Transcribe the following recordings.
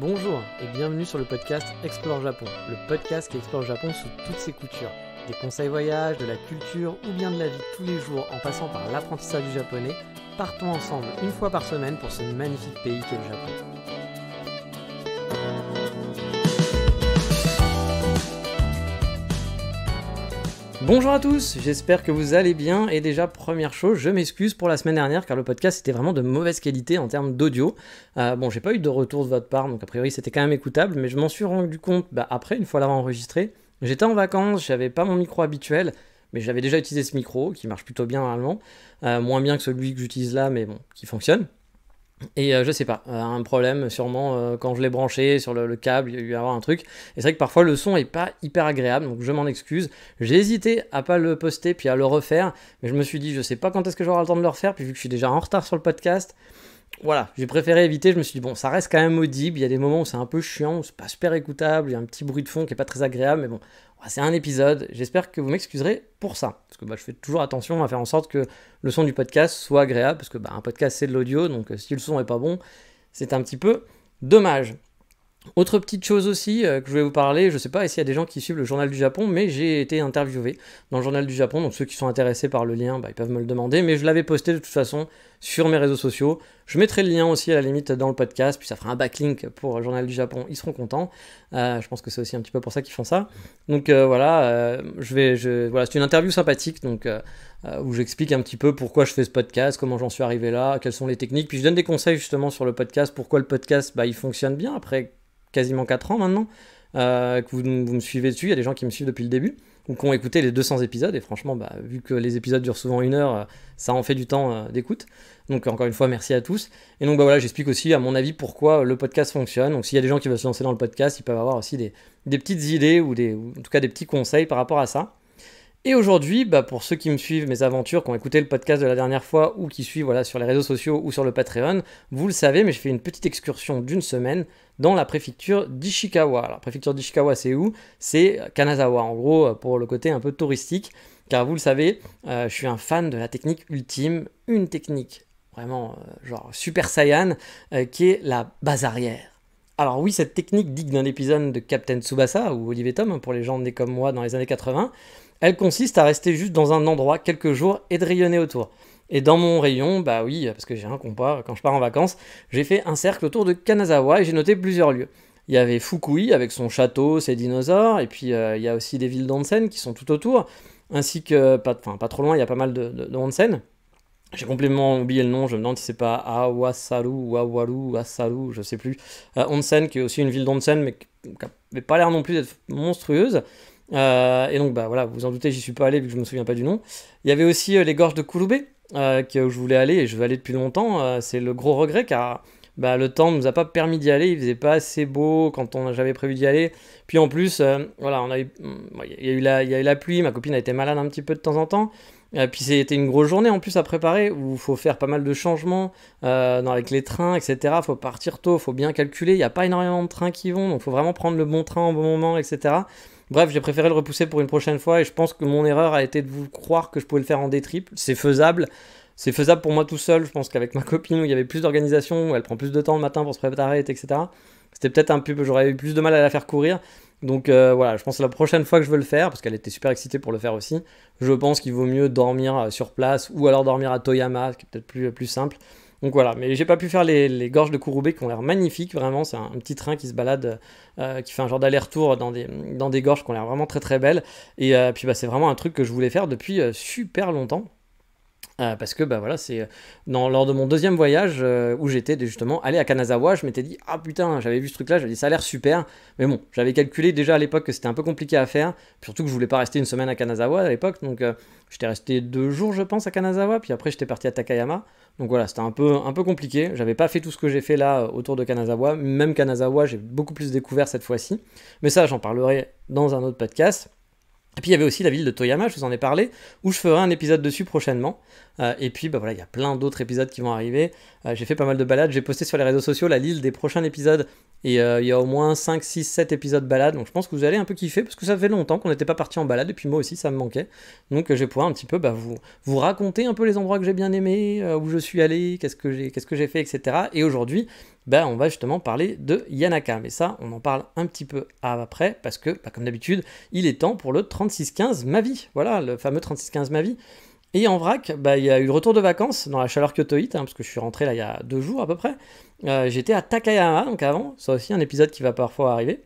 Bonjour et bienvenue sur le podcast Explore Japon, le podcast qui explore Japon sous toutes ses coutures. Des conseils voyages, de la culture ou bien de la vie tous les jours en passant par l'apprentissage du japonais, partons ensemble une fois par semaine pour ce magnifique pays qu'est le Japon. Bonjour à tous, j'espère que vous allez bien et déjà première chose, je m'excuse pour la semaine dernière car le podcast était vraiment de mauvaise qualité en termes d'audio. Euh, bon, j'ai pas eu de retour de votre part donc a priori c'était quand même écoutable mais je m'en suis rendu compte bah, après une fois l'avoir enregistré. J'étais en vacances, j'avais pas mon micro habituel mais j'avais déjà utilisé ce micro qui marche plutôt bien normalement, euh, moins bien que celui que j'utilise là mais bon, qui fonctionne. Et euh, je sais pas, euh, un problème sûrement euh, quand je l'ai branché sur le, câble, il y a eu avoir un truc. Et c'est vrai que parfois le son est pas hyper agréable, donc je m'en excuse. J'ai hésité à pas le poster puis à le refaire, mais je me suis dit je sais pas quand est-ce que j'aurai le temps de le refaire, puis vu que je suis déjà en retard sur le podcast, voilà, j'ai préféré éviter. Je me suis dit bon, ça reste quand même audible. Il y a des moments où c'est un peu chiant, où c'est pas super écoutable, il y a un petit bruit de fond qui est pas très agréable, mais bon, bah, c'est un épisode, j'espère que vous m'excuserez pour ça. Parce que bah, je fais toujours attention à faire en sorte que le son du podcast soit agréable, parce que bah, un podcast c'est de l'audio, donc euh, si le son est pas bon, c'est un petit peu dommage. Autre petite chose aussi euh, que je vais vous parler, je ne sais pas s'il y a des gens qui suivent le journal du Japon, mais j'ai été interviewé dans le journal du Japon, donc ceux qui sont intéressés par le lien, ils peuvent me le demander, mais je l'avais posté de toute façon sur mes réseaux sociaux. Je mettrai le lien aussi à la limite dans le podcast, puis ça fera un backlink pour le Journal du Japon, ils seront contents. Euh, je pense que c'est aussi un petit peu pour ça qu'ils font ça. Donc euh, voilà, euh, je vais, je, voilà, c'est une interview sympathique donc, où j'explique un petit peu pourquoi je fais ce podcast, comment j'en suis arrivé là, quelles sont les techniques, puis je donne des conseils justement sur le podcast, pourquoi le podcast bah, il fonctionne bien après quasiment 4 ans maintenant, que vous, vous me suivez dessus, il y a des gens qui me suivent depuis le début ou qui ont écouté les 200 épisodes. Et franchement, bah, vu que les épisodes durent souvent une heure, euh, ça en fait du temps euh, d'écoute. Donc encore une fois, merci à tous. Et donc bah, voilà, j'explique aussi à mon avis pourquoi le podcast fonctionne. Donc s'il y a des gens qui veulent se lancer dans le podcast, ils peuvent avoir aussi des, petites idées ou, ou en tout cas des petits conseils par rapport à ça. Et aujourd'hui, bah pour ceux qui me suivent, mes aventures, qui ont écouté le podcast de la dernière fois ou qui suivent voilà, sur les réseaux sociaux ou sur le Patreon, vous le savez, mais je fais une petite excursion d'une semaine dans la préfecture d'Ishikawa. La préfecture d'Ishikawa, c'est où C'est Kanazawa, en gros, pour le côté un peu touristique. Car vous le savez, euh, je suis un fan de la technique ultime, une technique vraiment euh, genre super saiyan, euh, qui est la base arrière. Alors oui, cette technique digne d'un épisode de Captain Tsubasa ou Olivier Tom, hein, pour les gens nés comme moi dans les années 80, elle consiste à rester juste dans un endroit quelques jours et de rayonner autour. Et dans mon rayon, bah oui, parce que j'ai un compas, quand je pars en vacances, j'ai fait un cercle autour de Kanazawa et j'ai noté plusieurs lieux. Il y avait Fukui avec son château, ses dinosaures, et puis euh, il y a aussi des villes d'onsen qui sont tout autour, ainsi que, pas, pas trop loin, il y a pas mal de, J'ai complètement oublié le nom, je me demande si c'est pas Awasaru ou Awaru Asaru, je sais plus. Euh, onsen, qui est aussi une ville d'onsen, mais qui n'avait pas l'air non plus d'être monstrueuse. Euh, et donc, bah voilà, vous en doutez, j'y suis pas allé vu que je me souviens pas du nom. Il y avait aussi euh, les gorges de Kouloubé, euh, que, où je voulais aller et je veux aller depuis longtemps. c'est le gros regret car bah, le temps ne nous a pas permis d'y aller. Il faisait pas assez beau quand on j'avais prévu d'y aller. Puis en plus, voilà, il y a eu la, pluie. Ma copine a été malade un petit peu de temps en temps. Et puis c'était une grosse journée en plus à préparer où il faut faire pas mal de changements avec les trains, etc. Faut partir tôt, il faut bien calculer. Il n'y a pas énormément de trains qui vont, donc faut vraiment prendre le bon train au bon moment, etc. Bref, j'ai préféré le repousser pour une prochaine fois et je pense que mon erreur a été de vous croire que je pouvais le faire en des C'est faisable. C'est faisable pour moi tout seul. Je pense qu'avec ma copine où il y avait plus d'organisation, où elle prend plus de temps le matin pour se préparer, etc. C'était peut-être un pub, j'aurais eu plus de mal à la faire courir. Donc euh, voilà, je pense que la prochaine fois que je veux le faire, parce qu'elle était super excitée pour le faire aussi, je pense qu'il vaut mieux dormir euh, sur place ou alors dormir à Toyama, ce qui est peut-être plus simple. Donc voilà, mais j'ai pas pu faire les, gorges de Kouroubé qui ont l'air magnifiques, vraiment. C'est un, petit train qui se balade, euh, qui fait un genre d'aller-retour dans des, dans des gorges qui ont l'air vraiment très très belles. Et euh, puis bah, c'est vraiment un truc que je voulais faire depuis euh, super longtemps. Euh, parce que bah voilà, c'est euh, dans lors de mon deuxième voyage euh, où j'étais justement allé à Kanazawa, je m'étais dit ah putain, j'avais vu ce truc là, j'avais dit ça a l'air super, mais bon, j'avais calculé déjà à l'époque que c'était un peu compliqué à faire, surtout que je voulais pas rester une semaine à Kanazawa à l'époque, donc j'étais resté deux jours je pense à Kanazawa, puis après j'étais parti à Takayama, donc voilà, c'était un peu un peu compliqué, j'avais pas fait tout ce que j'ai fait là autour de Kanazawa, même Kanazawa j'ai beaucoup plus découvert cette fois-ci, mais ça j'en parlerai dans un autre podcast. Et puis il y avait aussi la ville de Toyama, je vous en ai parlé, où je ferai un épisode dessus prochainement. Euh, et puis, bah, voilà, il y a plein d'autres épisodes qui vont arriver. Euh, j'ai fait pas mal de balades. J'ai posté sur les réseaux sociaux la liste des prochains épisodes. Et euh, il y a au moins 5, 6, 7 épisodes balades, Donc je pense que vous allez un peu kiffer parce que ça fait longtemps qu'on n'était pas parti en balade. Et puis moi aussi, ça me manquait. Donc je vais pouvoir un petit peu bah, vous, vous raconter un peu les endroits que j'ai bien aimés, où je suis allé, qu'est-ce que j'ai, qu'est-ce que j'ai fait, etc. Et aujourd'hui, bah, on va justement parler de Yanaka. Mais ça, on en parle un petit peu après parce que, bah, comme d'habitude, il est temps pour le 3615 Ma vie. Voilà, le fameux 3615 Ma vie. Et en vrac, bah, il y a eu le retour de vacances dans la chaleur kyotoïte, hein, parce que je suis rentré là il y a deux jours à peu près. Euh, j'étais à Takayama, donc avant, c'est aussi un épisode qui va parfois arriver.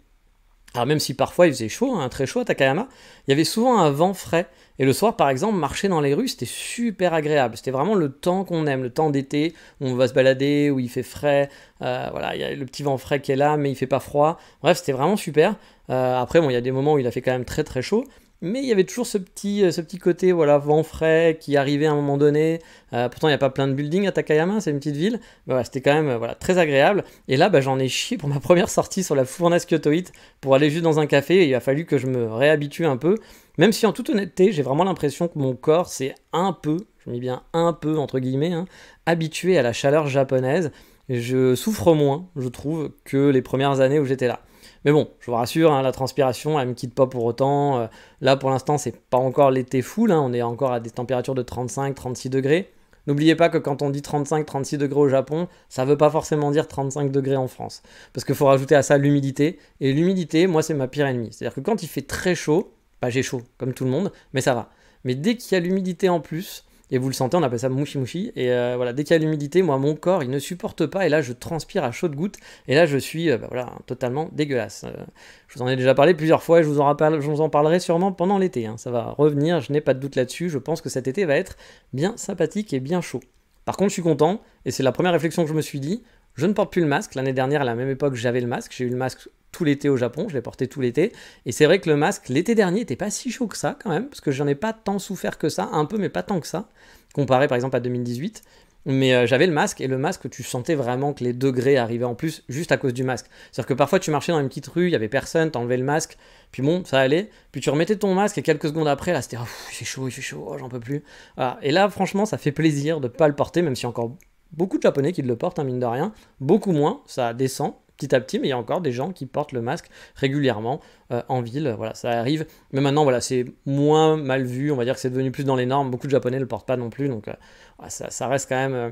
Alors même si parfois il faisait chaud, hein, très chaud à Takayama, il y avait souvent un vent frais. Et le soir, par exemple, marcher dans les rues, c'était super agréable. C'était vraiment le temps qu'on aime, le temps d'été, où on va se balader, où il fait frais. Euh, voilà, il y a le petit vent frais qui est là, mais il fait pas froid. Bref, c'était vraiment super. Euh, après, bon, il y a des moments où il a fait quand même très très chaud mais il y avait toujours ce petit, euh, ce petit côté voilà, vent frais qui arrivait à un moment donné. Euh, pourtant, il n'y a pas plein de buildings à Takayama, c'est une petite ville. Mais bah, voilà, C'était quand même euh, voilà, très agréable. Et là, bah, j'en ai chié pour ma première sortie sur la fournaise Kyotoite pour aller juste dans un café. il a fallu que je me réhabitue un peu. Même si, en toute honnêteté, j'ai vraiment l'impression que mon corps c'est un peu, je mets bien un peu entre guillemets, hein, habitué à la chaleur japonaise. Je souffre moins, je trouve, que les premières années où j'étais là. Mais bon, je vous rassure, hein, la transpiration, elle ne me quitte pas pour autant. Euh, là, pour l'instant, c'est pas encore l'été full. Hein. on est encore à des températures de 35-36 degrés. N'oubliez pas que quand on dit 35-36 degrés au Japon, ça ne veut pas forcément dire 35 degrés en France. Parce qu'il faut rajouter à ça l'humidité. Et l'humidité, moi, c'est ma pire ennemie. C'est-à-dire que quand il fait très chaud, bah, j'ai chaud, comme tout le monde, mais ça va. Mais dès qu'il y a l'humidité en plus, et vous le sentez, on appelle ça mouchi mouchi. Et euh, voilà, dès qu'il y a l'humidité, moi, mon corps, il ne supporte pas. Et là, je transpire à chaudes gouttes. Et là, je suis euh, bah, voilà, totalement dégueulasse. Euh, je vous en ai déjà parlé plusieurs fois et je vous en, parlerai sûrement pendant l'été. Hein. Ça va revenir, je n'ai pas de doute là-dessus. Je pense que cet été va être bien sympathique et bien chaud. Par contre, je suis content. Et c'est la première réflexion que je me suis dit. Je ne porte plus le masque. L'année dernière, à la même époque, j'avais le masque. J'ai eu le masque tout l'été au Japon, je l'ai porté tout l'été. Et c'est vrai que le masque, l'été dernier, n'était pas si chaud que ça quand même, parce que j'en ai pas tant souffert que ça, un peu, mais pas tant que ça, comparé par exemple à 2018. Mais euh, j'avais le masque, et le masque, tu sentais vraiment que les degrés arrivaient en plus juste à cause du masque. C'est-à-dire que parfois tu marchais dans une petite rue, il y avait personne, t'enlevais le masque, puis bon, ça allait, puis tu remettais ton masque, et quelques secondes après, là, c'était c'est oh, chaud, c'est chaud, oh, j'en peux plus. Et là, franchement, ça fait plaisir de pas le porter, même si encore beaucoup de Japonais qui le portent, hein, mine de rien. Beaucoup moins, ça descend petit à petit, mais il y a encore des gens qui portent le masque régulièrement euh, en ville. Voilà, ça arrive. Mais maintenant, voilà, c'est moins mal vu. On va dire que c'est devenu plus dans les normes. Beaucoup de Japonais ne le portent pas non plus. Donc, euh, ça, ça, reste quand même euh,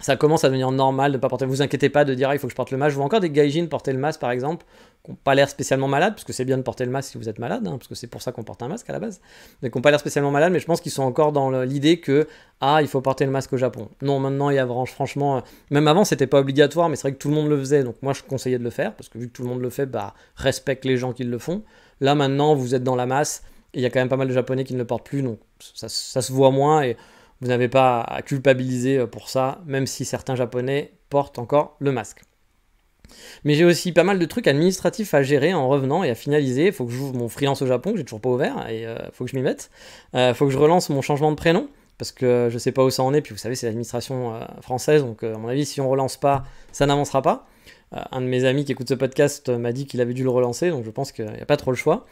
ça commence à devenir normal de ne pas porter. Vous inquiétez pas de dire ah, il faut que je porte le masque. Je vois encore des gaijins porter le masque par exemple, qui n'ont pas l'air spécialement malades, parce que c'est bien de porter le masque si vous êtes malade, hein, parce que c'est pour ça qu'on porte un masque à la base, mais qui n'ont pas l'air spécialement malades, mais je pense qu'ils sont encore dans l'idée que ah il faut porter le masque au Japon. Non, maintenant il y a franchement, euh, même avant c'était pas obligatoire, mais c'est vrai que tout le monde le faisait, donc moi je conseillais de le faire, parce que vu que tout le monde le fait, bah respecte les gens qui le font. Là maintenant vous êtes dans la masse, il y a quand même pas mal de Japonais qui ne le portent plus, donc ça, se voit moins et vous n'avez pas à culpabiliser euh, pour ça, même si certains Japonais portent encore le masque. Mais j'ai aussi pas mal de trucs administratifs à gérer en revenant et à finaliser. Il faut que j'ouvre mon freelance au Japon, que j'ai toujours pas ouvert, et il euh, faut que je m'y mette. Il euh, faut que je relance mon changement de prénom, parce que je sais pas où ça en est, puis vous savez, c'est l'administration française, donc à mon avis, si on relance pas, ça n'avancera pas. un de mes amis qui écoute ce podcast m'a dit qu'il avait dû le relancer, donc je pense qu'il n'y a pas trop le choix.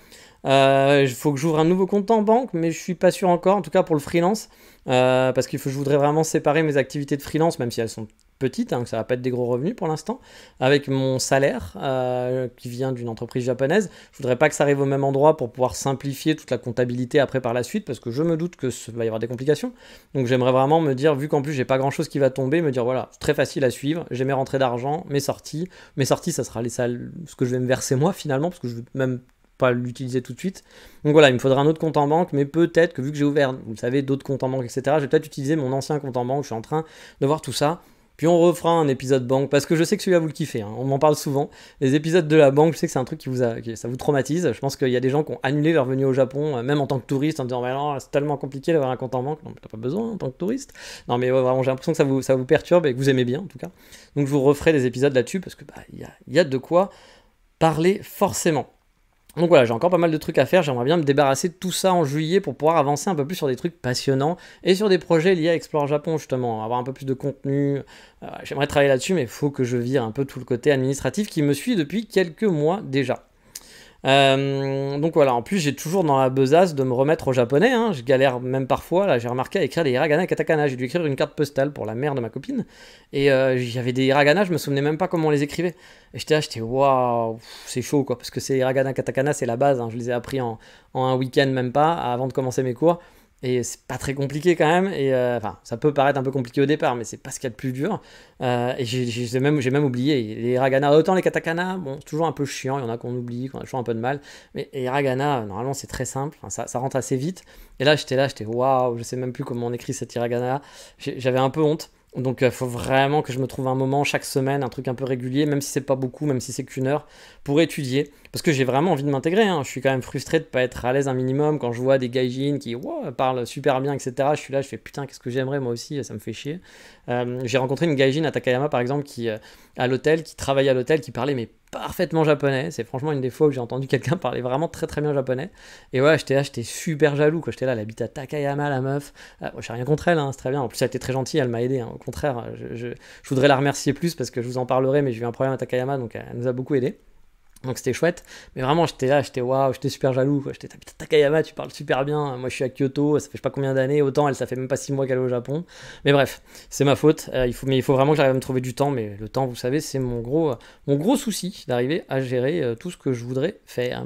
Il euh, faut que j'ouvre un nouveau compte en banque, mais je suis pas sûr encore, en tout cas pour le freelance, euh, parce que je voudrais vraiment séparer mes activités de freelance, même si elles sont petites hein, que ça va pas être des gros revenus pour l'instant, avec mon salaire euh, qui vient d'une entreprise japonaise. Je voudrais pas que ça arrive au même endroit pour pouvoir simplifier toute la comptabilité après par la suite, parce que je me doute que ça va y avoir des complications. Donc j'aimerais vraiment me dire, vu qu'en plus j'ai pas grand chose qui va tomber, me dire voilà, c'est très facile à suivre, j'ai mes rentrées d'argent, mes sorties, mes sorties ça sera les salles, ce que je vais me verser moi finalement, parce que je veux même pas l'utiliser tout de suite. Donc voilà, il me faudra un autre compte en banque, mais peut-être que vu que j'ai ouvert, vous savez, d'autres comptes en banque, etc., je vais peut-être utiliser mon ancien compte en banque, je suis en train de voir tout ça. Puis on refera un épisode banque, parce que je sais que celui-là vous le kiffez, hein. on m'en parle souvent. Les épisodes de la banque, je sais que c'est un truc qui vous a, ça vous traumatise. Je pense qu'il y a des gens qui ont annulé leur venue au Japon, euh, même en tant que touriste, en disant mais c'est tellement compliqué d'avoir un compte en banque. Non, t'as pas besoin en tant que touriste. Non, mais vraiment, j'ai l'impression que ça vous, ça vous perturbe et que vous aimez bien en tout cas. Donc je vous referai des épisodes là-dessus, parce que bah, il y, y a de quoi parler forcément. Donc voilà, j'ai encore pas mal de trucs à faire, j'aimerais bien me débarrasser de tout ça en juillet pour pouvoir avancer un peu plus sur des trucs passionnants et sur des projets liés à Explore Japon justement, avoir un peu plus de contenu. Euh, j'aimerais travailler là-dessus, mais il faut que je vire un peu tout le côté administratif qui me suit depuis quelques mois déjà. Euh, donc voilà, en plus j'ai toujours dans la besace de me remettre au japonais, hein. je galère même parfois, là j'ai remarqué à écrire des hiragana et katakana, j'ai dû écrire une carte postale pour la mère de ma copine, et euh, j'avais des hiragana, je me souvenais même pas comment on les écrivait, et j'étais là, j'étais waouh, c'est chaud quoi, parce que c'est hiragana katakana c'est la base, hein. je les ai appris en un week-end même pas, avant de commencer mes cours, et c'est pas très compliqué quand même. Et euh, enfin, ça peut paraître un peu compliqué au départ, mais c'est pas ce qu'il y a de plus dur. Euh, et j'ai même, même oublié les hiragana. Autant les katakana, bon, c'est toujours un peu chiant. Il y en a qu'on oublie, qu'on a toujours un peu de mal. Mais les hiragana, normalement, c'est très simple. ça, ça rentre assez vite. Et là, j'étais là, j'étais waouh, je sais même plus comment on écrit cette hiragana. J'avais un peu honte. Donc il euh, faut vraiment que je me trouve un moment chaque semaine, un truc un peu régulier, même si c'est pas beaucoup, même si c'est qu'une heure, pour étudier. Parce que j'ai vraiment envie de m'intégrer. Hein. Je suis quand même frustré de pas être à l'aise un minimum quand je vois des gaijins qui parlent super bien, etc. Je suis là, je fais putain, qu'est-ce que j'aimerais moi aussi, ça me fait chier. Euh, j'ai rencontré une gaijin à Takayama par exemple qui euh, à l'hôtel, qui travaillait à l'hôtel, qui parlait mais parfaitement japonais. C'est franchement une des fois où j'ai entendu quelqu'un parler vraiment très très bien japonais. Et ouais, j'étais là, j'étais super jaloux. quand J'étais là, elle habite à Takayama, la meuf. Ah, je sais rien contre elle, hein, c'est très bien. En plus, elle était très gentille, elle m'a aidé. Hein. Au contraire, je, voudrais la remercier plus parce que je vous en parlerai, mais j'ai eu un problème à Takayama, donc elle nous a beaucoup aidé. Donc c'était chouette, mais vraiment j'étais là, j'étais waouh, j'étais super jaloux, j'étais putain Takayama, tu parles super bien, moi je suis à Kyoto, ça fait je sais pas combien d'années, autant elle ça fait même pas six mois qu'elle est au Japon, mais bref, c'est ma faute, euh, il faut, mais il faut vraiment que j'arrive à me trouver du temps, mais le temps vous savez c'est mon gros, mon gros souci d'arriver à gérer euh, tout ce que je voudrais faire.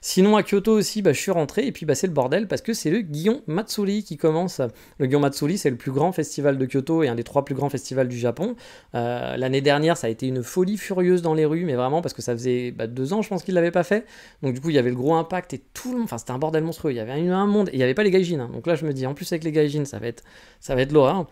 Sinon à Kyoto aussi, bah, je suis rentré et puis bah, c'est le bordel parce que c'est le guion Matsuri qui commence, le guion Matsuri c'est le plus grand festival de Kyoto et un des trois plus grands festivals du Japon, euh, l'année dernière ça a été une folie furieuse dans les rues, mais vraiment parce que ça faisait... Bah, deux ans, je pense qu'il l'avait pas fait. Donc du coup, il y avait le gros impact et tout le monde. Enfin, c'était un bordel monstrueux. Il y avait un monde et il n'y avait pas les gaijins. Hein. Donc là, je me dis, en plus avec les gaijins, ça va être, ça va être l'horreur.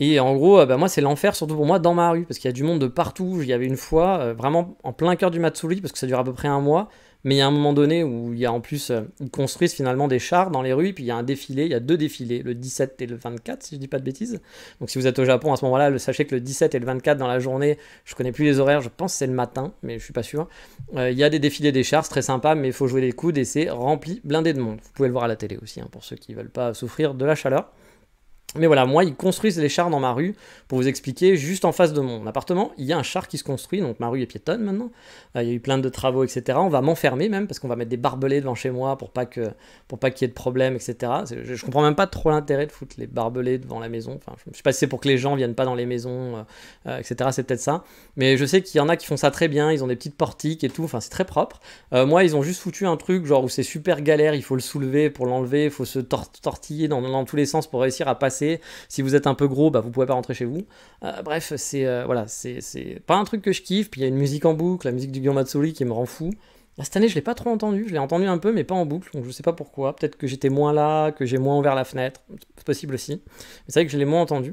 Et en gros, euh, bah, moi, c'est l'enfer, surtout pour moi, dans ma rue, parce qu'il y a du monde de partout. Il y avait une fois, euh, vraiment en plein cœur du Matsuri, parce que ça dure à peu près un mois. Mais il y a un moment donné où il y a en plus, euh, ils construisent finalement des chars dans les rues, puis il y a un défilé, il y a deux défilés, le 17 et le 24, si je ne dis pas de bêtises. Donc si vous êtes au Japon à ce moment-là, sachez que le 17 et le 24 dans la journée, je connais plus les horaires, je pense c'est le matin, mais je ne suis pas sûr. Euh, il y a des défilés des chars, c'est très sympa, mais il faut jouer les coudes et c'est rempli, blindé de monde. Vous pouvez le voir à la télé aussi, hein, pour ceux qui ne veulent pas souffrir de la chaleur. Mais voilà, moi, ils construisent les chars dans ma rue. Pour vous expliquer, juste en face de mon appartement, il y a un char qui se construit. Donc ma rue est piétonne maintenant. Euh, il y a eu plein de travaux, etc. On va m'enfermer même parce qu'on va mettre des barbelés devant chez moi pour pas que pour pas qu'il y ait de problème, etc. Je, comprends même pas trop l'intérêt de foutre les barbelés devant la maison. Enfin, je sais pas si c'est pour que les gens viennent pas dans les maisons, euh, euh, etc. C'est peut-être ça. Mais je sais qu'il y en a qui font ça très bien. Ils ont des petites portiques et tout. Enfin, c'est très propre. moi, ils ont juste foutu un truc genre où c'est super galère. Il faut le soulever pour l'enlever. Il faut se tortiller dans tous les sens pour réussir à passer si vous êtes un peu gros, bah, vous pouvez pas rentrer chez vous. Euh, bref, c'est euh, voilà, c'est pas un truc que je kiffe. Puis il y a une musique en boucle, la musique du Guillaume Matsuri qui me rend fou. Ah, cette année, je l'ai pas trop entendu. Je l'ai entendu un peu, mais pas en boucle. Donc je sais pas pourquoi. Peut-être que j'étais moins là, que j'ai moins ouvert la fenêtre. C'est possible aussi. Mais c'est vrai que je l'ai moins entendu.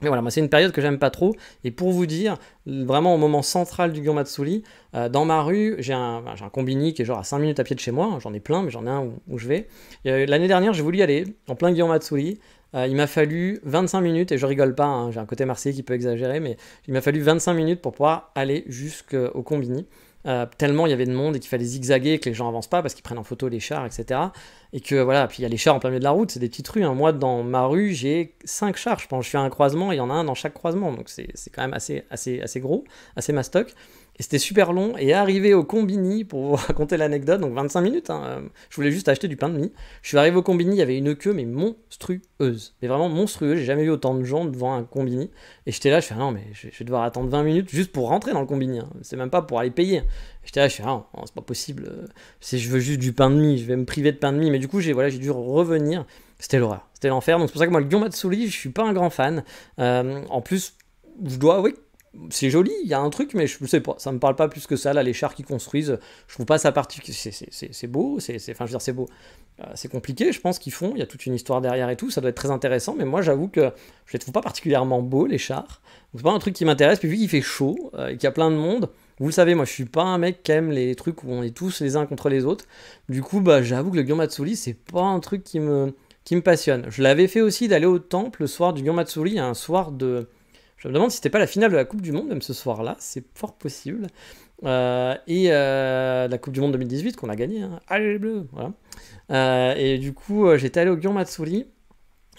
Mais voilà, moi c'est une période que j'aime pas trop. Et pour vous dire, vraiment au moment central du Gyomatsuri, euh, dans ma rue, j'ai un, un, combini qui est genre à 5 minutes à pied de chez moi. J'en ai plein, mais j'en ai un où, je vais. Euh, l'année dernière, j'ai voulu y aller, en plein Gyomatsuri. Euh, il m'a fallu 25 minutes, et je rigole pas, hein, j'ai un côté marseillais qui peut exagérer, mais il m'a fallu 25 minutes pour pouvoir aller jusqu'au combini. Euh, tellement il y avait de monde et qu'il fallait zigzaguer que les gens avancent pas parce qu'ils prennent en photo les chars, etc. Et que voilà, puis il y a les chars en plein milieu de la route, c'est des petites rues. Hein. Moi, dans ma rue, j'ai cinq chars, je pense. Je suis à un croisement, il y en a un dans chaque croisement, donc c'est quand même assez, assez, assez gros, assez mastoc. Et c'était super long. Et arrivé au Combini, pour vous raconter l'anecdote, donc 25 minutes, hein, euh, je voulais juste acheter du pain de mie. Je suis arrivé au Combini, il y avait une queue, mais monstrueuse. Mais vraiment monstrueuse. J'ai jamais eu autant de gens devant un Combini. Et j'étais là, je fais, ah non, mais je vais devoir attendre 20 minutes juste pour rentrer dans le Combini. Hein. C'est même pas pour aller payer. J'étais là, je fais, ah non, c'est pas possible. Euh, si je veux juste du pain de mie, je vais me priver de pain de mie. Mais du coup, j'ai voilà, dû revenir. C'était l'horreur. C'était l'enfer. Donc c'est pour ça que moi, le Guillaume Matsouli, je suis pas un grand fan. Euh, en plus, je dois oui c'est joli, il y a un truc, mais je sais pas, ça me parle pas plus que ça, là, les chars qu'ils construisent, je trouve pas ça particulier, c'est beau, c'est, enfin, je dire, c'est beau, euh, c'est compliqué, je pense qu'ils font, il y a toute une histoire derrière et tout, ça doit être très intéressant, mais moi, j'avoue que je les trouve pas particulièrement beaux, les chars, c'est pas un truc qui m'intéresse, puis vu qu'il fait chaud, euh, et qu'il y a plein de monde, vous le savez, moi, je suis pas un mec qui aime les trucs où on est tous les uns contre les autres, du coup, bah, j'avoue que le Gyomatsuri, c'est pas un truc qui me, qui me passionne, je l'avais fait aussi d'aller au temple le soir du Gyomatsuri, un soir de je me demande si c'était pas la finale de la Coupe du Monde, même ce soir-là, c'est fort possible. Euh, et euh, la Coupe du Monde 2018 qu'on a gagnée, hein. allez les bleus, voilà. Euh, et du coup, j'étais allé au Gion Matsuri.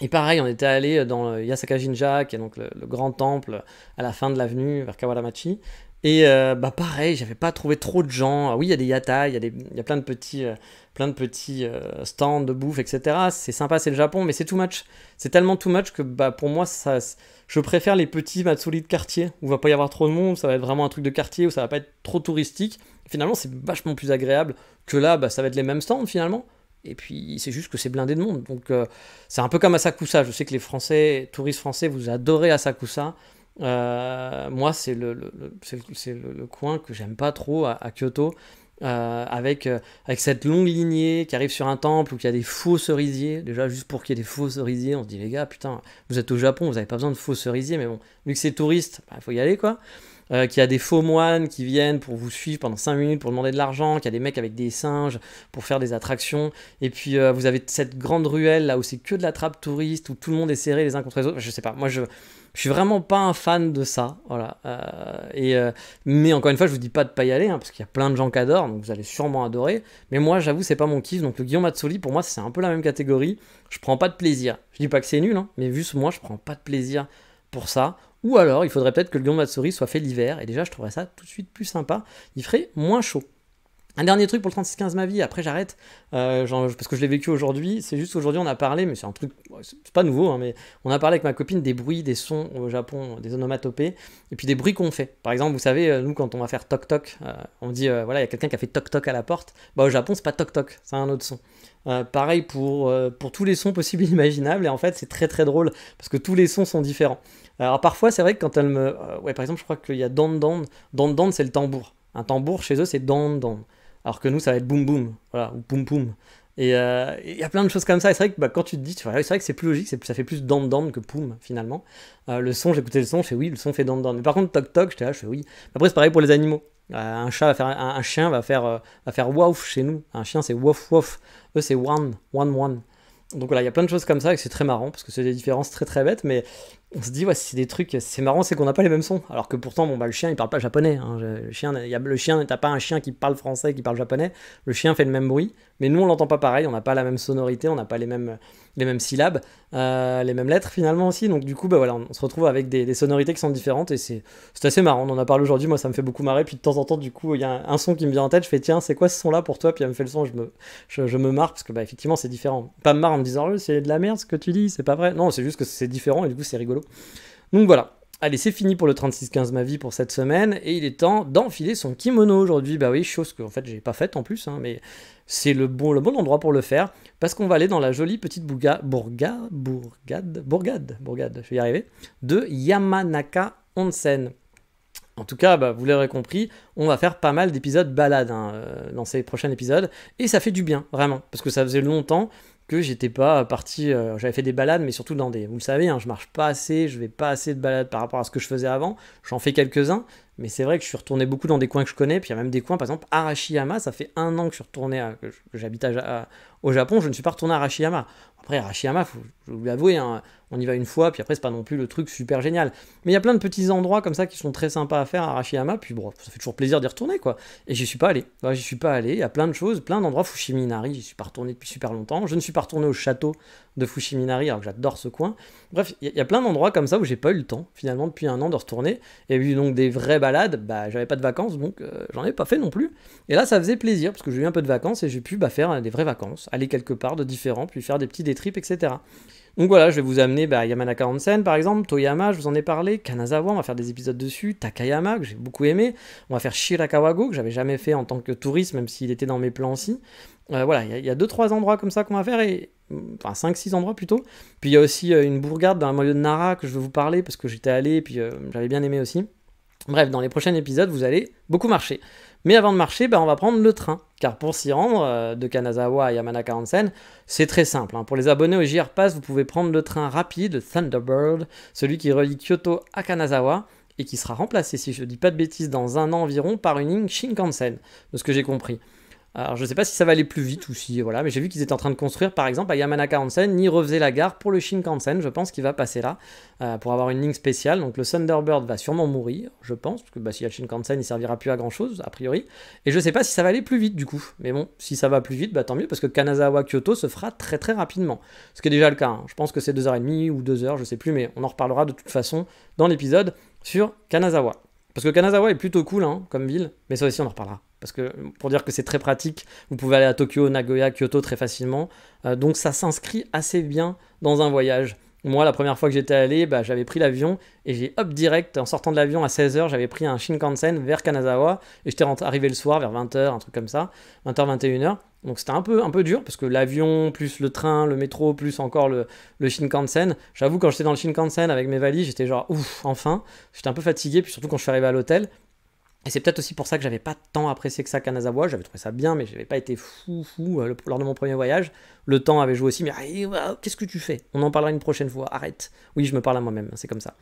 Et pareil, on était allé dans le Yasaka Jinja, qui est donc le, le grand temple à la fin de l'avenue vers Kawaramachi. Et euh, bah pareil, j'avais pas trouvé trop de gens. Ah oui, il y a des yata, il y, a y a plein de petits, euh, plein de petits euh, stands de bouffe, etc. C'est sympa, c'est le Japon, mais c'est too much. C'est tellement too much que bah, pour moi, ça, je préfère les petits matsuri de quartier, où il va pas y avoir trop de monde, ça va être vraiment un truc de quartier, où ça va pas être trop touristique. Finalement, c'est vachement plus agréable que là, bah, ça va être les mêmes stands finalement. Et puis, c'est juste que c'est blindé de monde. Donc, c'est un peu comme à Je sais que les Français, touristes français, vous adorez à euh, moi, c'est le, le, le, coin que j'aime pas trop à, Kyoto. Euh, avec, euh, avec cette longue lignée qui arrive sur un temple où il y a des faux cerisiers. Déjà, juste pour qu'il y ait des faux cerisiers, on se dit, les gars, putain, vous êtes au Japon, vous n'avez pas besoin de faux cerisiers, mais bon, vu que c'est touriste, il bah, faut y aller, quoi. qu'il y a des faux moines qui viennent pour vous suivre pendant 5 minutes pour demander de l'argent, qu'il y a des mecs avec des singes pour faire des attractions, et puis vous avez cette grande ruelle là où c'est que de la trappe touriste, où tout le monde est serré les uns contre les autres, je sais pas, moi je, je suis vraiment pas un fan de ça, voilà. Euh, et euh, mais encore une fois, je vous dis pas de pas y aller, hein, parce qu'il y a plein de gens qui adorent, donc vous allez sûrement adorer. Mais moi, j'avoue, c'est pas mon kiff. Donc le Guillaume Mazzoli, pour moi, c'est un peu la même catégorie. Je prends pas de plaisir. Je dis pas que c'est nul, hein, mais vu ce moi, je prends pas de plaisir pour ça. Ou alors, il faudrait peut-être que le Guillaume Mazzoli soit fait l'hiver, et déjà, je trouverais ça tout de suite plus sympa. Il ferait moins chaud. Un dernier truc pour le 36-15 ma vie, après j'arrête, euh, parce que je l'ai vécu aujourd'hui, c'est juste aujourd'hui on a parlé, mais c'est un truc, c'est pas nouveau, hein, mais on a parlé avec ma copine des bruits, des sons au Japon, des onomatopées, et puis des bruits qu'on fait. Par exemple, vous savez, euh, nous quand on va faire toc-toc, euh, on dit, voilà, il y a quelqu'un qui a fait toc-toc à la porte, bah au Japon c'est pas toc-toc, c'est un autre son. pareil pour, pour tous les sons possibles et imaginables, et en fait c'est très très drôle parce que tous les sons sont différents. Alors parfois c'est vrai que quand elle me. ouais, par exemple, je crois qu'il y a dan c'est le tambour. Un tambour chez eux c'est dan alors que nous, ça va être boum boum, voilà, ou poum poum. Euh, et il y a plein de choses comme ça. Et c'est vrai que bah, quand tu te dis, c'est vrai que c'est plus logique, ça fait plus dam dam que poum finalement. Euh, le son, j'écoutais le son, je fais oui, le son fait dan dam. Mais par contre, toc toc, j'étais là, je fais oui. Après, c'est pareil pour les animaux. Euh, un chat va faire, un, chien va faire, va faire chez nous. Un chien, c'est wouf wouf. Eux, c'est one, one one. Donc voilà, il y a plein de choses comme ça et c'est très marrant parce que c'est des différences très très bêtes, mais on se dit, ouais, c'est des trucs, c'est marrant, c'est qu'on n'a pas les mêmes sons. Alors que pourtant, bon, bah, le chien il parle pas japonais. Hein. Le chien, y a, le chien, t'as pas un chien qui parle français, qui parle japonais. Le chien fait le même bruit, mais nous on l'entend pas pareil, on n'a pas la même sonorité, on n'a pas les mêmes les mêmes syllabes, euh, les mêmes lettres finalement aussi. Donc du coup, bah voilà, on, se retrouve avec des, sonorités qui sont différentes et c'est assez marrant. On en a parlé aujourd'hui, moi ça me fait beaucoup marrer. Puis de temps en temps, du coup, il y a un, son qui me vient en tête, je fais tiens, c'est quoi ce son-là pour toi Puis elle me fait le son, je me, je, me marre parce que bah, effectivement c'est différent. Pas me marre en me disant oh, c'est de la merde ce que tu dis, c'est pas vrai. Non, c'est juste que c'est différent et du coup c'est rigolo. Donc voilà. Allez, c'est fini pour le 36-15 ma vie pour cette semaine et il est temps d'enfiler son kimono aujourd'hui. Bah oui, chose que en fait j'ai pas faite en plus, hein, mais c'est le bon, le bon endroit pour le faire, parce qu'on va aller dans la jolie petite bouga bourga, bourgade, bourgade, bourgade, je vais y arriver, de Yamanaka Onsen. En tout cas, bah, vous l'aurez compris, on va faire pas mal d'épisodes balades hein, euh, dans ces prochains épisodes, et ça fait du bien, vraiment, parce que ça faisait longtemps j'étais pas parti. Euh, j'avais fait des balades, mais surtout dans des. Vous le savez, hein, je marche pas assez, je vais pas assez de balades par rapport à ce que je faisais avant. J'en fais quelques-uns, mais c'est vrai que je suis retourné beaucoup dans des coins que je connais. Puis il y a même des coins, par exemple, Arashiyama, ça fait un an que je suis retourné, que j'habite au Japon, je ne suis pas retourné à Arashiyama. Après, Arashiyama, faut, je vous l'avouer, hein, on y va une fois, puis après c'est pas non plus le truc super génial. Mais il y a plein de petits endroits comme ça qui sont très sympas à faire à Arashiyama, puis bon, ça fait toujours plaisir d'y retourner quoi. Et j'y suis pas allé, j'y suis pas allé, il y a plein de choses, plein d'endroits, Fushiminari, j'y suis pas retourné depuis super longtemps, je ne suis pas retourné au château de Fushiminari alors que j'adore ce coin. Bref, il y, a plein d'endroits comme ça où j'ai pas eu le temps finalement depuis un an de retourner, et vu donc des vraies balades, bah j'avais pas de vacances donc euh, j'en ai pas fait non plus. Et là ça faisait plaisir parce que j'ai eu un peu de vacances et j'ai pu bah, faire euh, des vraies vacances, aller quelque part de différent, puis faire des petits détrips, etc. Donc voilà, je vais vous amener à bah, Yamanaka Hansen par exemple, Toyama, je vous en ai parlé, Kanazawa, on va faire des épisodes dessus, Takayama que j'ai beaucoup aimé, on va faire Shirakawago que j'avais jamais fait en tant que touriste même s'il était dans mes plans aussi. Euh, voilà, il y, a 2-3 endroits comme ça qu'on va faire et mm, enfin 5-6 endroits plutôt. Puis il y a aussi euh, une bourgade dans le milieu de Nara que je vais vous parler parce que j'étais allé et puis euh, j'avais bien aimé aussi. Bref, dans les prochains épisodes, vous allez beaucoup marcher. Mais avant de marcher, ben, on va prendre le train. Car pour s'y rendre, euh, de Kanazawa à Yamanaka-Hansen, c'est très simple. Hein. Pour les abonnés au JR Pass, vous pouvez prendre le train rapide Thunderbird, celui qui relie Kyoto à Kanazawa, et qui sera remplacé, si je ne dis pas de bêtises, dans un an environ par une ligne Shinkansen, de ce que j'ai compris. Alors je ne sais pas si ça va aller plus vite ou si voilà, mais j'ai vu qu'ils étaient en train de construire par exemple à Yamanaka Onsen, ni refaisaient la gare pour le Shinkansen, je pense qu'il va passer là euh, pour avoir une ligne spéciale. Donc le Thunderbird va sûrement mourir, je pense, parce que bah, s'il y a le Shinkansen, il servira plus à grand chose a priori. Et je ne sais pas si ça va aller plus vite du coup, mais bon, si ça va plus vite, bah tant mieux parce que Kanazawa Kyoto se fera très très rapidement, ce qui est déjà le cas. Hein. Je pense que c'est 2h30 ou 2h, je ne sais plus, mais on en reparlera de toute façon dans l'épisode sur Kanazawa. Parce que Kanazawa est plutôt cool hein, comme ville, mais ça aussi on en reparlera. Parce que pour dire que c'est très pratique, vous pouvez aller à Tokyo, Nagoya, Kyoto très facilement. Euh, donc ça s'inscrit assez bien dans un voyage. Moi, la première fois que j'étais allé, bah, j'avais pris l'avion et j'ai hop direct, en sortant de l'avion à 16h, j'avais pris un Shinkansen vers Kanazawa et j'étais arrivé le soir vers 20h, un truc comme ça, 20h, 21h. Donc c'était un peu, un peu dur parce que l'avion, plus le train, le métro, plus encore le, le Shinkansen. J'avoue, quand j'étais dans le Shinkansen avec mes valises, j'étais genre ouf, enfin. J'étais un peu fatigué, puis surtout quand je suis arrivé à l'hôtel, et c'est peut-être aussi pour ça que j'avais pas tant apprécié que ça Kanazawa. J'avais trouvé ça bien, mais j'avais pas été fou fou euh, lors de mon premier voyage. Le temps avait joué aussi, mais ah, eh, qu'est-ce que tu fais On en parlera une prochaine fois, arrête. Oui, je me parle à moi-même, hein, c'est comme ça.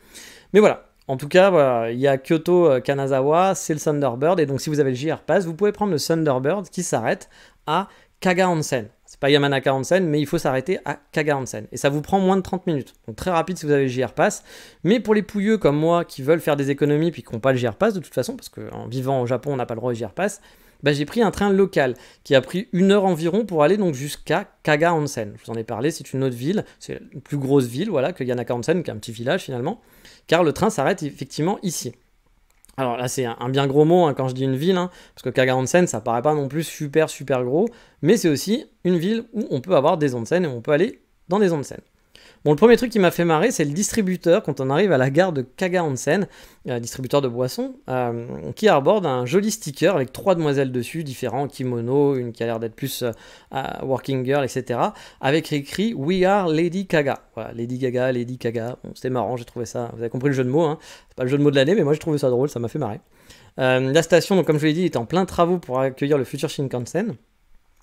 Mais voilà, en tout cas, il y a Kyoto, euh, Kanazawa, c'est le Thunderbird. Et donc, si vous avez le JR Pass, vous pouvez prendre le Thunderbird qui s'arrête à Kaga Onsen pas Yamanaka mais il faut s'arrêter à Kaga Onsen, Et ça vous prend moins de 30 minutes. Donc très rapide si vous avez le JR Pass. Mais pour les pouilleux comme moi qui veulent faire des économies puis qui n'ont pas le JR Pass de toute façon, parce qu'en vivant au Japon, on n'a pas le droit au JR Pass, bah, j'ai pris un train local qui a pris une heure environ pour aller donc jusqu'à Kaga Onsen. Je vous en ai parlé, c'est une autre ville, c'est une plus grosse ville voilà, que Yanaka Onsen, qui est un petit village finalement, car le train s'arrête effectivement ici. Alors là, c'est un bien gros mot hein, quand je dis une ville, hein, parce que kaga ça paraît pas non plus super super gros, mais c'est aussi une ville où on peut avoir des onsen et on peut aller dans des onsen. Bon, le premier truc qui m'a fait marrer, c'est le distributeur quand on arrive à la gare de Kaga-Hansen, euh, distributeur de boissons, euh, qui arbore un joli sticker avec trois demoiselles dessus, différents kimono, une qui a l'air d'être plus euh, working girl, etc. Avec écrit We are Lady Kaga. Voilà, Lady Gaga, Lady Kaga. Bon, c'était marrant, j'ai trouvé ça. Vous avez compris le jeu de mots, hein. C'est pas le jeu de mots de l'année, mais moi j'ai trouvé ça drôle, ça m'a fait marrer. la station, donc, comme je l'ai dit, est en plein travaux pour accueillir le futur Shinkansen.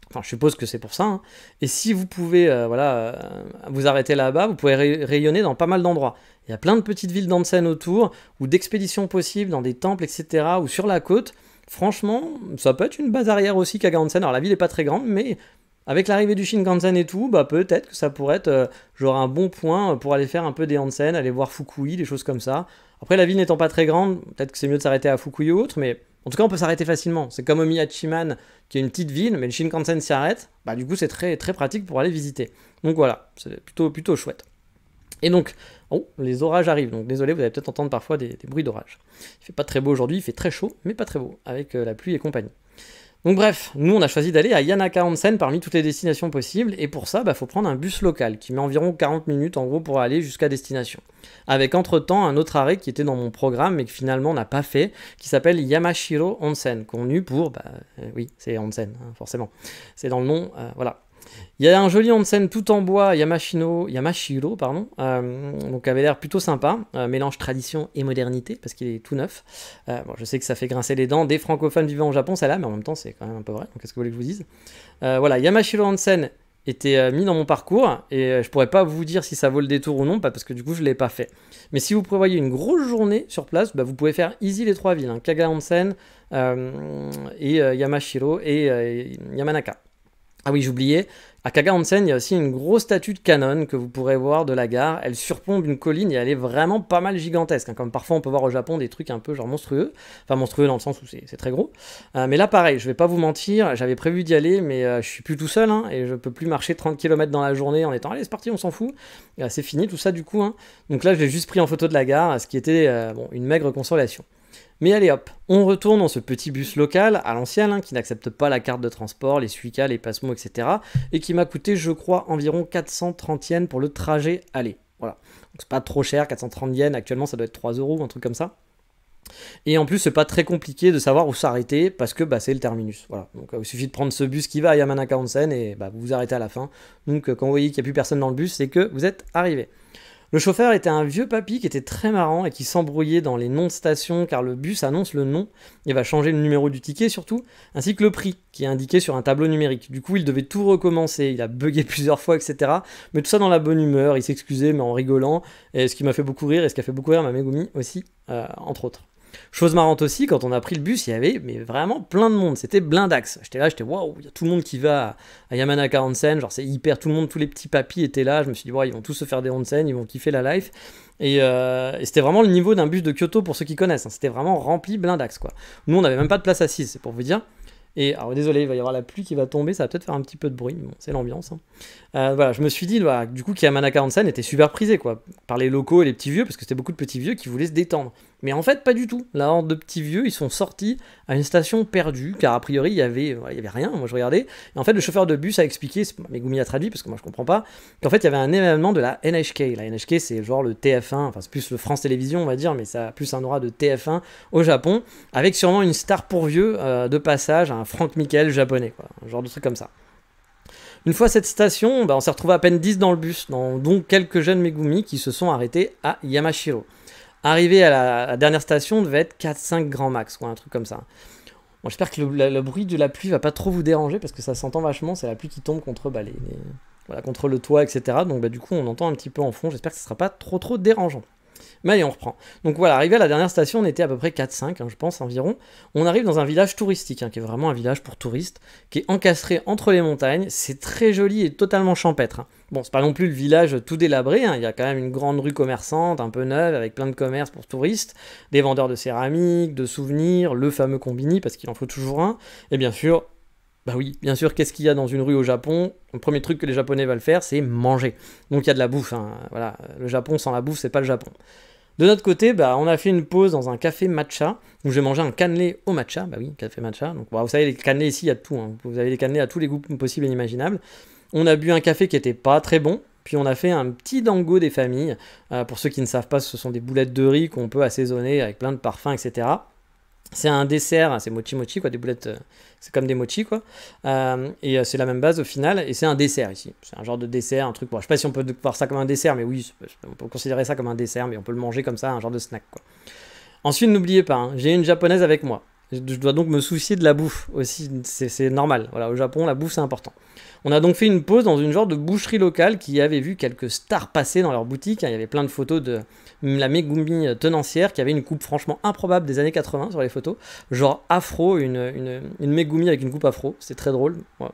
Enfin, je suppose que c'est pour ça. Hein. Et si vous pouvez euh, voilà, euh, vous arrêter là-bas, vous pouvez rayonner dans pas mal d'endroits. Il y a plein de petites villes d'Ansen autour, ou d'expéditions possibles dans des temples, etc., ou sur la côte. Franchement, ça peut être une base arrière aussi Kagansen. Alors la ville n'est pas très grande, mais avec l'arrivée du Shinkansen et tout, bah peut-être que ça pourrait être euh, genre un bon point pour aller faire un peu des Hansen, aller voir Fukui, des choses comme ça. Après, la ville n'étant pas très grande, peut-être que c'est mieux de s'arrêter à Fukui ou autre, mais en tout cas, on peut s'arrêter facilement. C'est comme au Miyachiman, qui est une petite ville, mais le Shinkansen s'y arrête. Bah, du coup, c'est très, très pratique pour aller visiter. Donc voilà, c'est plutôt, plutôt chouette. Et donc, oh, les orages arrivent. Donc désolé, vous allez peut-être entendre parfois des, bruits d'orage. Il fait pas très beau aujourd'hui, il fait très chaud, mais pas très beau, avec euh, la pluie et compagnie. Donc bref, nous on a choisi d'aller à Yanaka Onsen parmi toutes les destinations possibles, et pour ça, il bah, faut prendre un bus local, qui met environ 40 minutes en gros pour aller jusqu'à destination. Avec entre-temps un autre arrêt qui était dans mon programme, mais que finalement on n'a pas fait, qui s'appelle Yamashiro Onsen, connu pour, bah euh, oui, c'est Onsen, hein, forcément, c'est dans le nom, euh, voilà. Il y a un joli onsen tout en bois, Yamashino, Yamashiro, pardon, euh, donc avait l'air plutôt sympa, euh, mélange tradition et modernité, parce qu'il est tout neuf. Euh, bon, je sais que ça fait grincer les dents des francophones vivant au Japon, ça là, mais en même temps c'est quand même un peu vrai, qu'est-ce que vous voulez que je vous dise Voilà, Yamashiro Onsen était mis dans mon parcours, et je pourrais pas vous dire si ça vaut le détour ou non, parce que du coup je l'ai pas fait. Mais si vous prévoyez une grosse journée sur place, bah, vous pouvez faire easy les trois villes, hein, Kaga Onsen, et Yamashiro, et Yamanaka. Ah oui, j'oubliais, à Kaga-Hansen, il y a aussi une grosse statue de Canon que vous pourrez voir de la gare. Elle surplombe une colline et elle est vraiment pas mal gigantesque. Hein. comme parfois on peut voir au Japon des trucs un peu genre monstrueux. Enfin, monstrueux dans le sens où c'est très gros. Euh, mais là, pareil, je vais pas vous mentir, j'avais prévu d'y aller, mais euh, je suis plus tout seul hein, et je peux plus marcher 30 km dans la journée en étant allez, c'est parti, on s'en fout. Euh, c'est fini tout ça du coup. Hein. Donc là, je juste pris en photo de la gare, ce qui était une maigre consolation. Mais allez hop, on retourne dans ce petit bus local à l'ancienne hein, qui n'accepte pas la carte de transport, les Suica, les Passmo, etc. et qui m'a coûté, je crois, environ 430 yens pour le trajet aller. Voilà, donc c'est pas trop cher, 430 yens actuellement ça doit être 3 euros un truc comme ça. Et en plus, c'est pas très compliqué de savoir où s'arrêter parce que bah, c'est le terminus. Voilà. Donc, euh, il suffit de prendre ce bus qui va à Yamanaka Onsen et bah, vous vous arrêtez à la fin. Donc, euh, quand vous voyez qu'il n'y a plus personne dans le bus, c'est que vous êtes arrivé. Le chauffeur était un vieux papy qui était très marrant et qui s'embrouillait dans les noms de stations car le bus annonce le nom et va changer le numéro du ticket surtout, ainsi que le prix qui est indiqué sur un tableau numérique. Du coup, il devait tout recommencer, il a bugué plusieurs fois, etc. Mais tout ça dans la bonne humeur, il s'excusait mais en rigolant, et ce qui m'a fait beaucoup rire et ce qui a fait beaucoup rire ma Megumi aussi, euh, entre autres. Chose marrante aussi, quand on a pris le bus, il y avait mais vraiment plein de monde. C'était blindax. J'étais là, j'étais waouh, il y a tout le monde qui va à Yamanaka Onsen. Genre, c'est hyper. Tout le monde, tous les petits papis étaient là. Je me suis dit, ouais, ils vont tous se faire des onsen, ils vont kiffer la life. Euh, et, c'était vraiment le niveau d'un bus de Kyoto pour ceux qui connaissent. Hein. C'était vraiment rempli blindax, quoi. Nous, on n'avait même pas de place assise, c'est pour vous dire. Et alors désolé, il va y avoir la pluie qui va tomber, ça va peut-être faire un petit peu de bruit, mais bon, c'est l'ambiance. Hein. Euh, voilà, je me suis dit bah, du coup Yamanaka Onsen était super prisé quoi, par les locaux et les petits vieux, parce que c'était beaucoup de petits vieux qui voulaient se détendre. Mais en fait, pas du tout. La horde de petits vieux, ils sont sortis à une station perdue, car a priori, il y avait, y avait rien. Moi, je regardais. Et en fait, le chauffeur de bus a expliqué, Megumi a traduit, parce que moi, je comprends pas, qu'en fait, il y avait un événement de la NHK. La NHK, c'est genre le TF1, enfin, c'est plus le France Télévisions, on va dire, mais ça a plus un aura de TF1 au Japon, avec sûrement une star pour vieux euh, de passage, un Franck Michael japonais, quoi. Un genre de truc comme ça. Une fois cette station, bah, on s'est retrouvé à peine 10 dans le bus, dont quelques jeunes Megumi qui se sont arrêtés à Yamashiro. Arrivé à la, dernière station devait être 4-5 grands max, quoi, un truc comme ça. J'espère que le, bruit de la pluie va pas trop vous déranger parce que ça s'entend vachement, c'est la pluie qui tombe contre, bah, voilà, contre le toit, etc. Donc bah, du coup on entend un petit peu en fond, j'espère que ce sera pas trop trop dérangeant. Mais allez, on reprend. Donc voilà, arrivé à la dernière station, on était à peu près 4-5, hein, je pense, environ. On arrive dans un village touristique, hein, qui est vraiment un village pour touristes, qui est encastré entre les montagnes. C'est très joli et totalement champêtre. Hein. Bon, c'est pas non plus le village tout délabré, il y a quand même une grande rue commerçante, un peu neuve, avec plein de commerces pour touristes, des vendeurs de céramique, de souvenirs, le fameux combini, parce qu'il en faut toujours un, et bien sûr, bah oui, bien sûr, qu'est-ce qu'il y a dans une rue au Japon Le premier truc que les Japonais veulent faire, c'est manger. Donc il y a de la bouffe. Hein. Voilà, le Japon sans la bouffe, c'est pas le Japon. De notre côté, bah, on a fait une pause dans un café matcha, où j'ai mangé un cannelé au matcha. Bah oui, café matcha. Donc bah, vous savez, les cannelés ici, il y a de tout. Hein. Vous avez des cannelés à tous les goûts possibles et inimaginables. On a bu un café qui était pas très bon, puis on a fait un petit dango des familles. Euh, pour ceux qui ne savent pas, ce sont des boulettes de riz qu'on peut assaisonner avec plein de parfums, etc. C'est un dessert, c'est mochi mochi quoi, des boulettes, euh, c'est comme des mochi quoi. Euh, et euh, c'est la même base au final, et c'est un dessert ici. C'est un genre de dessert, un truc. Bon, je sais pas si on peut voir ça comme un dessert, mais oui, on peut considérer ça comme un dessert, mais on peut le manger comme ça, un genre de snack quoi. Ensuite, n'oubliez pas, hein, j'ai une japonaise avec moi. Je dois donc me soucier de la bouffe aussi, c'est normal. Voilà, au Japon, la bouffe c'est important. On a donc fait une pause dans une genre de boucherie locale qui avait vu quelques stars passer dans leur boutique. Hein. Il y avait plein de photos de la Megumi tenancière qui avait une coupe franchement improbable des années 80 sur les photos. Genre afro, une, une, Megumi avec une coupe afro, c'est très drôle. Euh,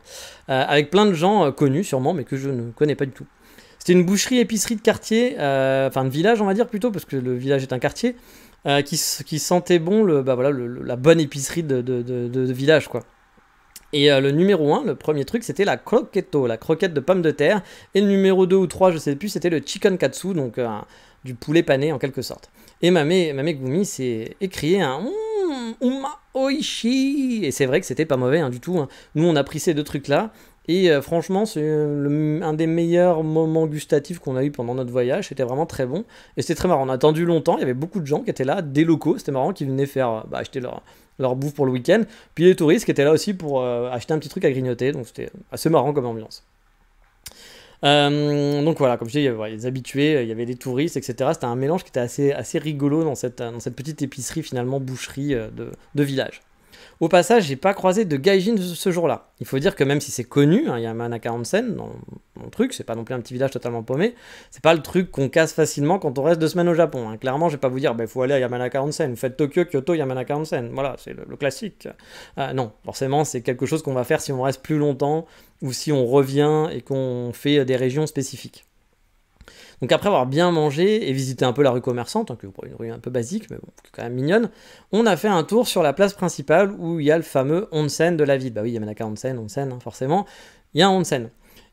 avec plein de gens euh, connus sûrement, mais que je ne connais pas du tout. C'était une boucherie épicerie de quartier, euh, enfin de village on va dire plutôt, parce que le village est un quartier. Euh, qui, sentait bon le, bah voilà, la bonne épicerie de, de, de, village, quoi. Et euh, le numéro 1, le premier truc, c'était la la croquette de pommes de terre. Et le numéro 2 ou 3, je sais plus, c'était le chicken katsu, donc euh, du poulet pané en quelque sorte. Et ma Mame Gumi s'est écrié un Uma Oishi Et c'est vrai que c'était pas mauvais hein, du tout. Hein. Nous, on a pris ces deux trucs-là et euh, franchement, c'est euh, un des meilleurs moments gustatifs qu'on a eu pendant notre voyage. C'était vraiment très bon. Et c'était très marrant. On a attendu longtemps. Il y avait beaucoup de gens qui étaient là, des locaux. C'était marrant qui venaient faire euh, bah, acheter leur, bouffe pour le week-end. Puis les touristes qui étaient là aussi pour acheter un petit truc à grignoter. Donc c'était assez marrant comme ambiance. donc voilà, comme je dis, il y avait des habitués, il y avait des touristes, etc. C'était un mélange qui était assez, assez rigolo dans cette, petite épicerie, finalement, boucherie de village. Au passage, j'ai pas croisé de gaijin ce jour-là. Il faut dire que même si c'est connu, hein, Yamanaka Yamana dans mon truc, c'est pas non plus un petit village totalement paumé, c'est pas le truc qu'on casse facilement quand on reste deux semaines au Japon. Hein. Clairement, je vais pas vous dire, il bah, faut aller à Yamanaka Onsen. vous faites Tokyo, Kyoto, Yamanaka Onsen. Voilà, c'est le, classique. Euh, non, forcément, c'est quelque chose qu'on va faire si on reste plus longtemps ou si on revient et qu'on fait euh, des régions spécifiques. Donc après avoir bien mangé et visité un peu la rue commerçante, tant hein, que une rue un peu basique, mais quand même mignonne, on a fait un tour sur la place principale où il y a le fameux onsen de la ville. Bah oui, il Yamanaka Onsen, onsen, hein, forcément, il y a un onsen.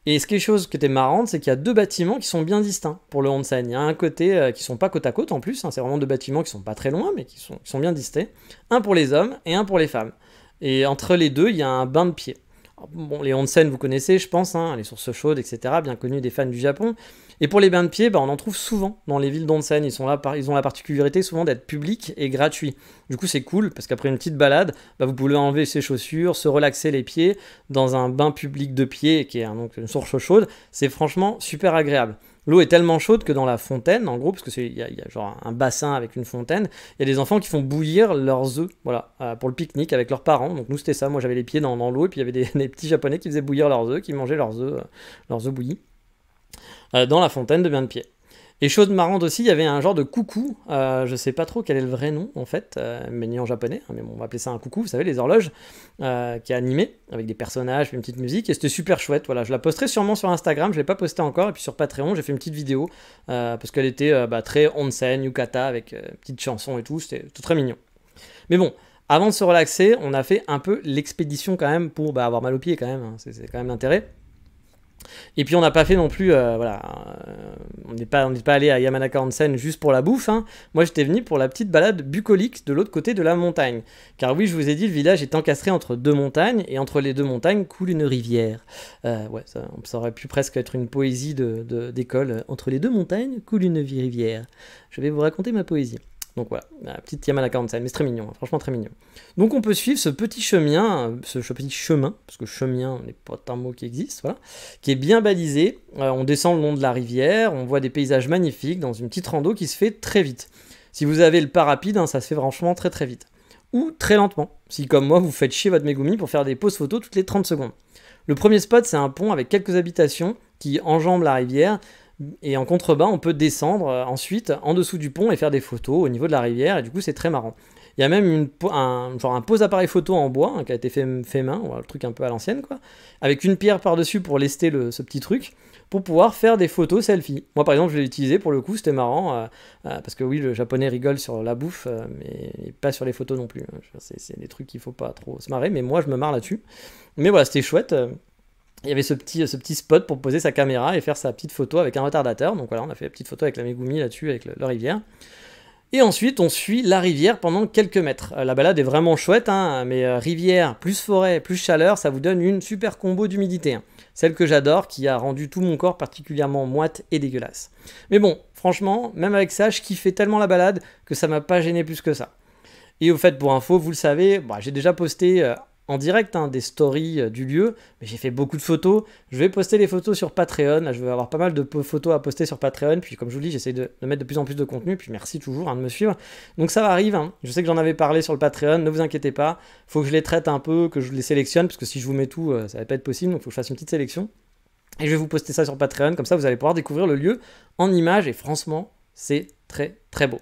Et ce est chose qui était marrant, c'est qu'il y a deux bâtiments qui sont bien distincts pour le onsen. Il y a un côté euh, qui sont pas côte à côte en plus, hein, c'est vraiment deux bâtiments qui sont pas très loin, mais qui sont, bien distincts. Un pour les hommes et un pour les femmes. Et entre les deux, il y a un bain de pied. bon, les onsen, vous connaissez, je pense, les sources chaudes, etc., bien connues des fans du Japon. Et pour les bains de pieds, bah, on en trouve souvent dans les villes d'Onsen. Ils, sont ils ont la particularité souvent d'être publics et gratuits. Du coup, c'est cool parce qu'après une petite balade, bah, vous pouvez enlever ses chaussures, se relaxer les pieds dans un bain public de pieds qui est donc, une source chaude. C'est franchement super agréable. L'eau est tellement chaude que dans la fontaine, en gros, parce que il y, a genre un bassin avec une fontaine, il y a des enfants qui font bouillir leurs œufs, voilà, euh, pour le pique-nique avec leurs parents. Donc nous c'était ça, moi j'avais les pieds dans, l'eau et puis il y avait des, petits japonais qui faisaient bouillir leurs œufs, qui mangeaient leurs œufs, euh, leurs œufs bouillis. Euh, dans la fontaine de bien de Pied. Et chose marrante aussi, il y avait un genre de coucou, je euh, je sais pas trop quel est le vrai nom en fait, euh, mais ni en japonais, hein, mais on va appeler ça un coucou, vous savez, les horloges, qui est animé, avec des personnages, une petite musique, et c'était super chouette, voilà, je la posterai sûrement sur Instagram, je l'ai pas posté encore, et puis sur Patreon, j'ai fait une petite vidéo, parce qu'elle était bah, très onsen, yukata, avec petite chanson et tout, c'était tout très mignon. Mais bon, avant de se relaxer, on a fait un peu l'expédition quand même, pour bah, avoir mal aux pieds quand même, hein, c'est quand même l'intérêt. Et puis on n'a pas fait non plus, euh, voilà, euh, on n'est pas, on pas allé à Yamanaka Onsen juste pour la bouffe. Hein. Moi, j'étais venu pour la petite balade bucolique de l'autre côté de la montagne. Car oui, je vous ai dit, le village est encastré entre deux montagnes et entre les deux montagnes coule une rivière. Euh, ouais, ça, aurait pu presque être une poésie d'école. De, entre les deux montagnes coule une rivière. Je vais vous raconter ma poésie. Donc voilà, la petite Yamana 47, mais c'est très mignon, hein, franchement très mignon. Donc on peut suivre ce petit chemin, euh, ce petit chemin, parce que chemin n'est pas un mot qui existe, voilà, qui est bien balisé. Euh, on descend le long de la rivière, on voit des paysages magnifiques dans une petite rando qui se fait très vite. Si vous avez le pas rapide, hein, ça se fait franchement très très vite. Ou très lentement, si comme moi vous faites chier votre Megumi pour faire des pauses photos toutes les 30 secondes. Le premier spot c'est un pont avec quelques habitations qui enjambe la rivière, et en contrebas, on peut descendre euh, ensuite en dessous du pont et faire des photos au niveau de la rivière. Et du coup, c'est très marrant. Il y a même un, genre un pose appareil photo en bois hein, qui a été fait, main, le truc un peu à l'ancienne, quoi, avec une pierre par-dessus pour lester ce petit truc, pour pouvoir faire des photos selfie. Moi, par exemple, je l'ai utilisé pour le coup, c'était marrant, euh, euh, parce que oui, le japonais rigole sur la bouffe, mais pas sur les photos non plus. Hein. C'est des trucs qu'il faut pas trop se marrer, mais moi, je me marre là-dessus. Mais voilà, c'était chouette il y avait ce petit, ce petit spot pour poser sa caméra et faire sa petite photo avec un retardateur. Donc voilà, on a fait la petite photo avec la Megumi là-dessus, avec la rivière. Et ensuite, on suit la rivière pendant quelques mètres. Euh, la balade est vraiment chouette, hein, mais euh, rivière, plus forêt, plus chaleur, ça vous donne une super combo d'humidité. Hein. Celle que j'adore, qui a rendu tout mon corps particulièrement moite et dégueulasse. Mais bon, franchement, même avec ça, je kiffais tellement la balade que ça m'a pas gêné plus que ça. Et au fait, pour info, vous le savez, bah, j'ai déjà posté euh, en direct hein, des stories euh, du lieu. Mais j'ai fait beaucoup de photos. Je vais poster les photos sur Patreon. je vais avoir pas mal de photos à poster sur Patreon. Puis, comme je vous dis, j'essaie de, mettre de plus en plus de contenu. Puis, merci toujours hein, de me suivre. Donc, ça va arriver. Hein. Je sais que j'en avais parlé sur le Patreon. Ne vous inquiétez pas. Faut que je les traite un peu, que je les sélectionne. Parce que si je vous mets tout, euh, ça va pas être possible. Donc, faut que je fasse une petite sélection. Et je vais vous poster ça sur Patreon. Comme ça, vous allez pouvoir découvrir le lieu en images. Et franchement, c'est très, très beau.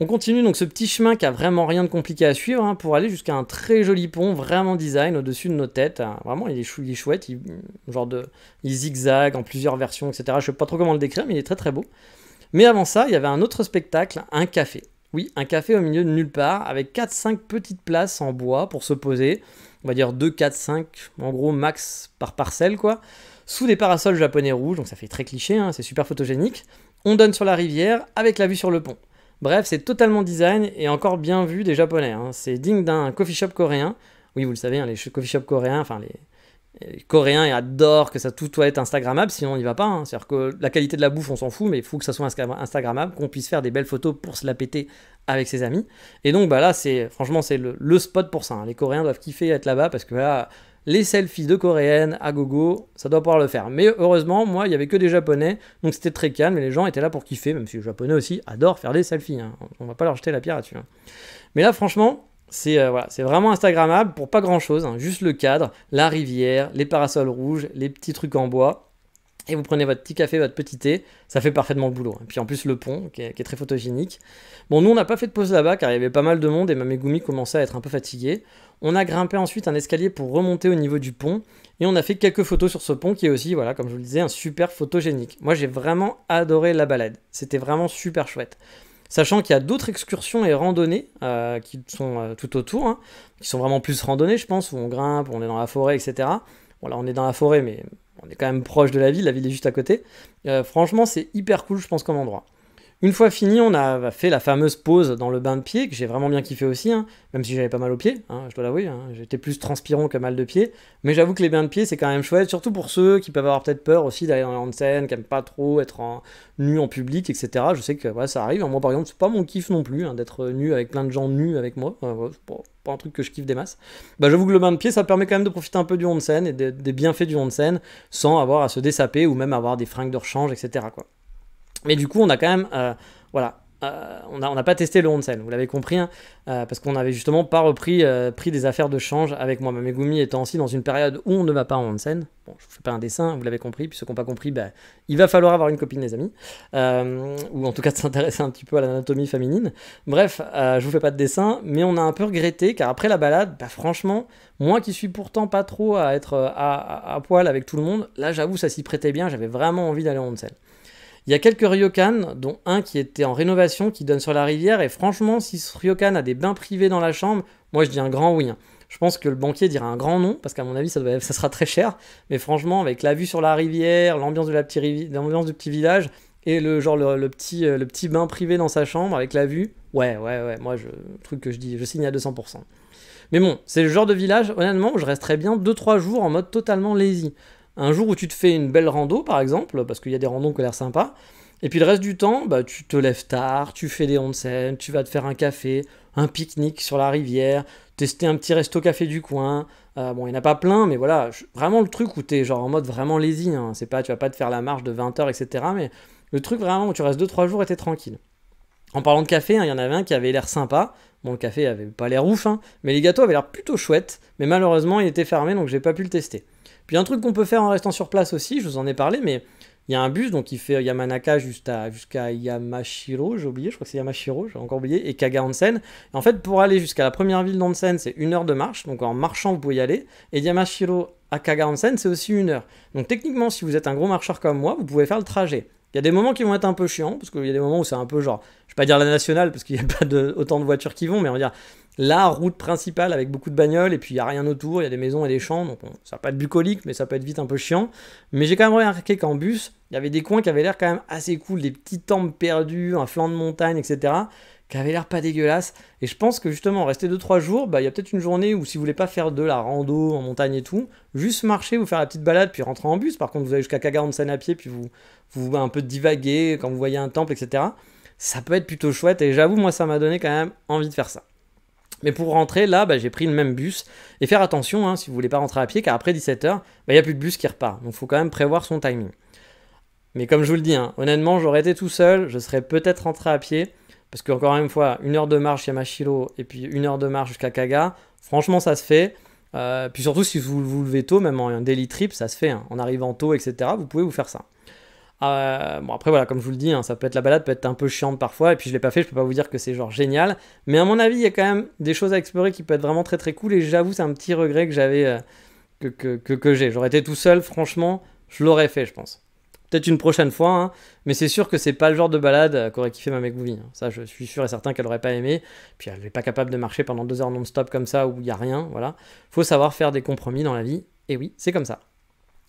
On continue donc ce petit chemin qui a vraiment rien de compliqué à suivre hein, pour aller jusqu'à un très joli pont, vraiment design, au-dessus de nos têtes. Euh, vraiment, il est, chouette, il, mm, genre de, il zigzag en plusieurs versions, etc. Je sais pas trop comment le décrire, mais il est très très beau. Mais avant ça, il y avait un autre spectacle, un café. Oui, un café au milieu de nulle part, avec 4-5 petites places en bois pour se poser. On va dire 2, 4, 5, en gros max par parcelle, quoi. Sous des parasols japonais rouges, donc ça fait très cliché, hein, c'est super photogénique. On donne sur la rivière avec la vue sur le pont. Bref, c'est totalement design et encore bien vu des Japonais. Hein. C'est digne d'un coffee shop coréen. Oui, vous le savez, hein, les coffee shops coréens, enfin les... Coréens adorent que ça tout soit être Instagrammable, sinon on n'y va pas. Hein. C'est-à-dire que la qualité de la bouffe, on s'en fout, mais il faut que ça soit Instagrammable, qu'on puisse faire des belles photos pour se la péter avec ses amis. Et donc bah là, c'est franchement, c'est le, spot pour ça. Les Coréens doivent kiffer être là-bas parce que là, les selfies de coréennes à gogo, ça doit pouvoir le faire. Mais heureusement, moi, il n'y avait que des japonais, donc c'était très calme et les gens étaient là pour kiffer, même si les japonais aussi adorent faire des selfies. On hein. On va pas leur jeter la pierre là-dessus. Hein. Mais là, franchement, euh, c'est vraiment Instagrammable pour pas grand-chose, hein. juste le cadre, la rivière, les parasols rouges, les petits trucs en bois. Et vous prenez votre petit café, votre petit thé, ça fait parfaitement le boulot. Et puis en plus le pont, qui est, très photogénique. Bon, nous on n'a pas fait de pause là-bas car il y avait pas mal de monde et Mamegumi commençait à être un peu fatiguée. On a grimpé ensuite un escalier pour remonter au niveau du pont et on a fait quelques photos sur ce pont qui est aussi, voilà, comme je vous le disais, un super photogénique. Moi j'ai vraiment adoré la balade, c'était vraiment super chouette. Sachant qu'il y a d'autres excursions et randonnées euh, qui sont euh, tout autour, hein, qui sont vraiment plus randonnées, je pense, où on grimpe, on est dans la forêt, etc. Voilà on est dans la forêt, mais on est quand même proche de la ville, la ville est juste à côté. Euh, franchement, c'est hyper cool, je pense, comme endroit. Une fois fini, on a fait la fameuse pause dans le bain de pied, que j'ai vraiment bien kiffé aussi, hein. même si j'avais pas mal aux pieds, hein, je dois l'avouer, hein. j'étais plus transpirant que mal de pied. Mais j'avoue que les bains de pied, c'est quand même chouette, surtout pour ceux qui peuvent avoir peut-être peur aussi d'aller dans les scène, qui n'aiment pas trop être en, nu en public, etc. Je sais que ça arrive, moi par exemple, c'est pas mon kiff non plus, d'être nu avec plein de gens nus avec moi, c'est pas, un truc que je kiffe des masses. Bah, j'avoue que le bain de pied, ça permet quand même de profiter un peu du onsen, et des bienfaits du onsen, sans avoir à se dessaper ou même avoir des fringues de rechange, etc. Mais du coup, on a quand même, euh, voilà, euh, on n'a pas testé le Onsen, vous l'avez compris, hein, euh, parce qu'on n'avait justement pas repris pris des affaires de change avec moi. Megumi étant aussi dans une période où on ne va pas en Onsen. Bon, je ne fais pas un dessin, vous l'avez compris, puis ceux qui n'ont pas compris, bah, il va falloir avoir une copine, les amis, ou en tout cas de s'intéresser un petit peu à l'anatomie féminine. Bref, je ne vous fais pas de dessin, mais on a un peu regretté, car après la balade, bah, franchement, moi qui suis pourtant pas trop à être à, poil avec tout le monde, là j'avoue, ça s'y prêtait bien, j'avais vraiment envie d'aller en Onsen. Il y a quelques ryokans, dont un qui était en rénovation, qui donne sur la rivière, et franchement, si ce ryokan a des bains privés dans la chambre, moi je dis un grand oui. Hein. Je pense que le banquier dira un grand non, parce qu'à mon avis, ça, ça, sera très cher, mais franchement, avec la vue sur la rivière, l'ambiance de la l'ambiance du petit village, et le genre le, petit, euh, le petit bain privé dans sa chambre avec la vue, ouais, ouais, ouais, moi, je, truc que je dis, je signe à 200%. Mais bon, c'est le genre de village, honnêtement, où je resterais bien 2-3 jours en mode totalement lazy un jour où tu te fais une belle rando, par exemple, parce qu'il y a des randos qui ont l'air sympas, et puis le reste du temps, bah, tu te lèves tard, tu fais des onsen, tu vas te faire un café, un pique-nique sur la rivière, tester un petit resto café du coin. Euh, bon, il n'y en a pas plein, mais voilà, vraiment le truc où tu es genre en mode vraiment lazy. Hein. C'est pas, tu vas pas te faire la marche de 20 h etc. Mais le truc vraiment où tu restes 2-3 jours et tu tranquille. En parlant de café, hein, il y en avait un qui avait l'air sympa. Bon, le café avait pas l'air ouf, hein, mais les gâteaux avaient l'air plutôt chouettes. Mais malheureusement, il était fermé, donc j'ai pas pu le tester. Puis un truc qu'on peut faire en restant sur place aussi, je vous en ai parlé, mais il y a un bus donc il fait Yamanaka jusqu'à Yamashiro, j'ai oublié, je crois que c'est Yamashiro, j'ai encore oublié, et Kaga en fait, pour aller jusqu'à la première ville d'Onsen, c'est une heure de marche, donc en marchant, vous pouvez y aller. Et Yamashiro à Kaga Onsen, c'est aussi une heure. Donc techniquement, si vous êtes un gros marcheur comme moi, vous pouvez faire le trajet. Il y a des moments qui vont être un peu chiants, parce qu'il y a des moments où c'est un peu genre, je vais pas dire la nationale, parce qu'il n'y a pas autant de voitures qui vont, mais on va dire la route principale avec beaucoup de bagnoles, et puis il n'y a rien autour, il y a des maisons et des champs, donc ça pas être bucolique, mais ça peut être vite un peu chiant. Mais j'ai quand même remarqué qu'en bus, il y avait des coins qui avaient l'air quand même assez cool, des petits temples perdus, un flanc de montagne, etc. Ça avait l'air pas dégueulasse. Et je pense que justement, rester 2-3 jours, bah, il y a peut-être une journée où si vous voulez pas faire de la rando en montagne et tout, juste marcher, vous faire la petite balade, puis rentrer en bus. Par contre, vous allez jusqu'à Kaga en à pied, puis vous, vous un peu divaguer quand vous voyez un temple, etc. Ça peut être plutôt chouette. Et j'avoue, moi, ça m'a donné quand même envie de faire ça. Mais pour rentrer, là, bah, j'ai pris le même bus. Et faire attention, hein, si vous voulez pas rentrer à pied, car après 17h, bah, il n'y a plus de bus qui repart. Donc il faut quand même prévoir son timing. Mais comme je vous le dis, hein, honnêtement, j'aurais été tout seul, je serais peut-être rentré à pied. Parce que, encore une fois, une heure de marche Machilo et puis une heure de marche jusqu'à Kaga, franchement, ça se fait. Euh, puis surtout, si vous vous levez tôt, même en daily trip, ça se fait. Hein. En arrivant tôt, etc., vous pouvez vous faire ça. Euh, bon, après, voilà, comme je vous le dis, hein, ça peut être la balade, peut être un peu chiante parfois. Et puis, je l'ai pas fait, je peux pas vous dire que c'est genre génial. Mais à mon avis, il y a quand même des choses à explorer qui peuvent être vraiment très très cool. Et j'avoue, c'est un petit regret que j'avais, euh, que, que, que j'ai. J'aurais été tout seul, franchement, je l'aurais fait, je pense peut une prochaine fois, hein, mais c'est sûr que c'est pas le genre de balade qu'aurait kiffé ma mec Hein. Ça, je suis sûr et certain qu'elle aurait pas aimé. Puis elle n'est pas capable de marcher pendant deux heures non-stop comme ça où il n'y a rien. Voilà. Faut savoir faire des compromis dans la vie. Et oui, c'est comme ça.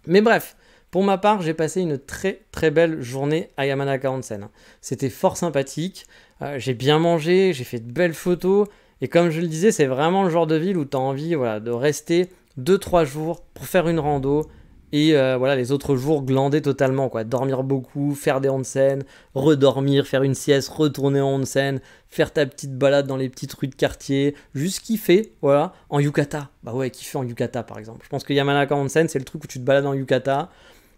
Mais bref, pour ma part, j'ai passé une très très belle journée à Yamanaka Onsen. Hein. C'était fort sympathique. Euh, j'ai bien mangé, j'ai fait de belles photos. Et comme je le disais, c'est vraiment le genre de ville où tu as envie voilà, de rester 2-3 jours pour faire une rando, et euh, voilà les autres jours glander totalement quoi dormir beaucoup faire des onsen redormir faire une sieste retourner en onsen faire ta petite balade dans les petites rues de quartier juste kiffer voilà en yukata bah ouais kiffer en yukata par exemple je pense que Yamanaka onsen c'est le truc où tu te balades en yukata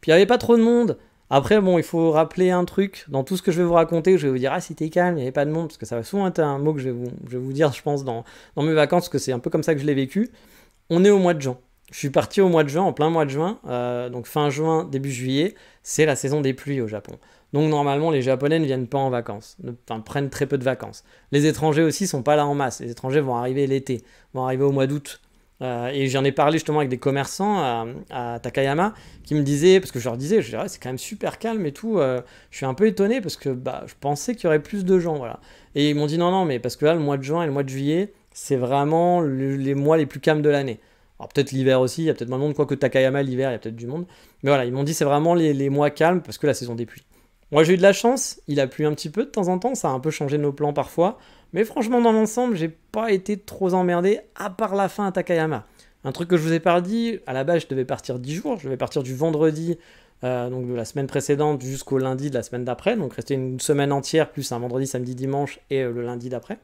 puis il y avait pas trop de monde après bon il faut rappeler un truc dans tout ce que je vais vous raconter je vais vous dire ah si calme il n'y avait pas de monde parce que ça va souvent être un mot que je vais vous, dire je pense dans, mes vacances parce que c'est un peu comme ça que je l'ai vécu on est au mois de juin je suis parti au mois de juin, en plein mois de juin, euh, donc fin juin, début juillet, c'est la saison des pluies au Japon. Donc normalement, les Japonais ne viennent pas en vacances, enfin, prennent très peu de vacances. Les étrangers aussi sont pas là en masse. Les étrangers vont arriver l'été, vont arriver au mois d'août. Euh, et j'en ai parlé justement avec des commerçants euh, à, Takayama qui me disaient, parce que je leur disais, je ah, c'est quand même super calme et tout. je suis un peu étonné parce que bah, je pensais qu'il y aurait plus de gens, voilà. Et ils m'ont dit non, non, mais parce que là, le mois de juin et le mois de juillet, c'est vraiment les mois les plus calmes de l'année. Alors peut-être l'hiver aussi, il y a peut-être moins de monde, quoique Takayama l'hiver, il y a peut-être du monde. Mais voilà, ils m'ont dit c'est vraiment les, mois calmes parce que la saison des pluies. Moi j'ai eu de la chance, il a plu un petit peu de temps en temps, ça a un peu changé nos plans parfois. Mais franchement, dans l'ensemble, j'ai pas été trop emmerdé, à part la fin à Takayama. Un truc que je vous ai pas dit, à la base je devais partir 10 jours, je devais partir du vendredi euh, donc de la semaine précédente jusqu'au lundi de la semaine d'après, donc rester une semaine entière plus un vendredi, samedi, dimanche et euh, le lundi d'après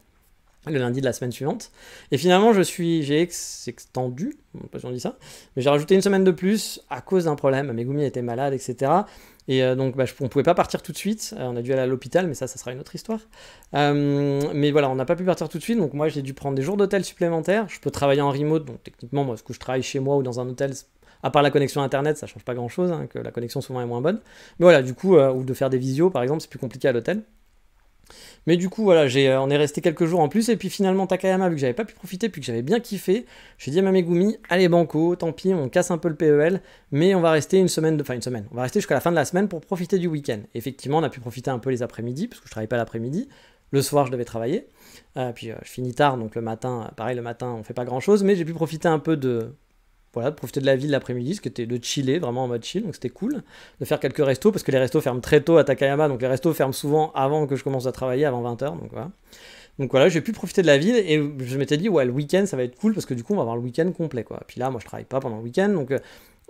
le lundi de la semaine suivante. Et finalement, je suis, j'ai ex extendu, pas si ça, mais j'ai rajouté une semaine de plus à cause d'un problème. Megumi était malade, etc. Et euh, donc, on bah, ne on pouvait pas partir tout de suite. Euh, on a dû aller à l'hôpital, mais ça, ça sera une autre histoire. Euh, mais voilà, on n'a pas pu partir tout de suite. Donc, moi, j'ai dû prendre des jours d'hôtel supplémentaires. Je peux travailler en remote. Donc, techniquement, moi, ce que je travaille chez moi ou dans un hôtel, à part la connexion internet, ça change pas grand chose, hein, que la connexion souvent est moins bonne. Mais voilà, du coup, ou de faire des visios, par exemple, c'est plus compliqué à l'hôtel. Mais du coup, voilà, j'ai, euh, on est resté quelques jours en plus. Et puis finalement, Takayama, vu que j'avais pas pu profiter, puis que j'avais bien kiffé, j'ai dit à Mamegumi, allez banco, tant pis, on casse un peu le PEL, mais on va rester une semaine, de, enfin une semaine, on va rester jusqu'à la fin de la semaine pour profiter du week-end. Effectivement, on a pu profiter un peu les après-midi, parce que je travaillais pas l'après-midi. Le soir, je devais travailler. Euh, puis euh, je finis tard, donc le matin, pareil, le matin, on fait pas grand-chose, mais j'ai pu profiter un peu de, voilà, de profiter de la ville l'après-midi, ce qui était de chiller, vraiment en mode chill, donc c'était cool. De faire quelques restos, parce que les restos ferment très tôt à Takayama, donc les restos ferment souvent avant que je commence à travailler, avant 20h, donc voilà. Donc voilà, j'ai pu profiter de la ville et je m'étais dit, ouais, le week-end, ça va être cool parce que du coup, on va avoir le week-end complet, quoi. Puis là, moi, je travaille pas pendant le week-end, donc euh,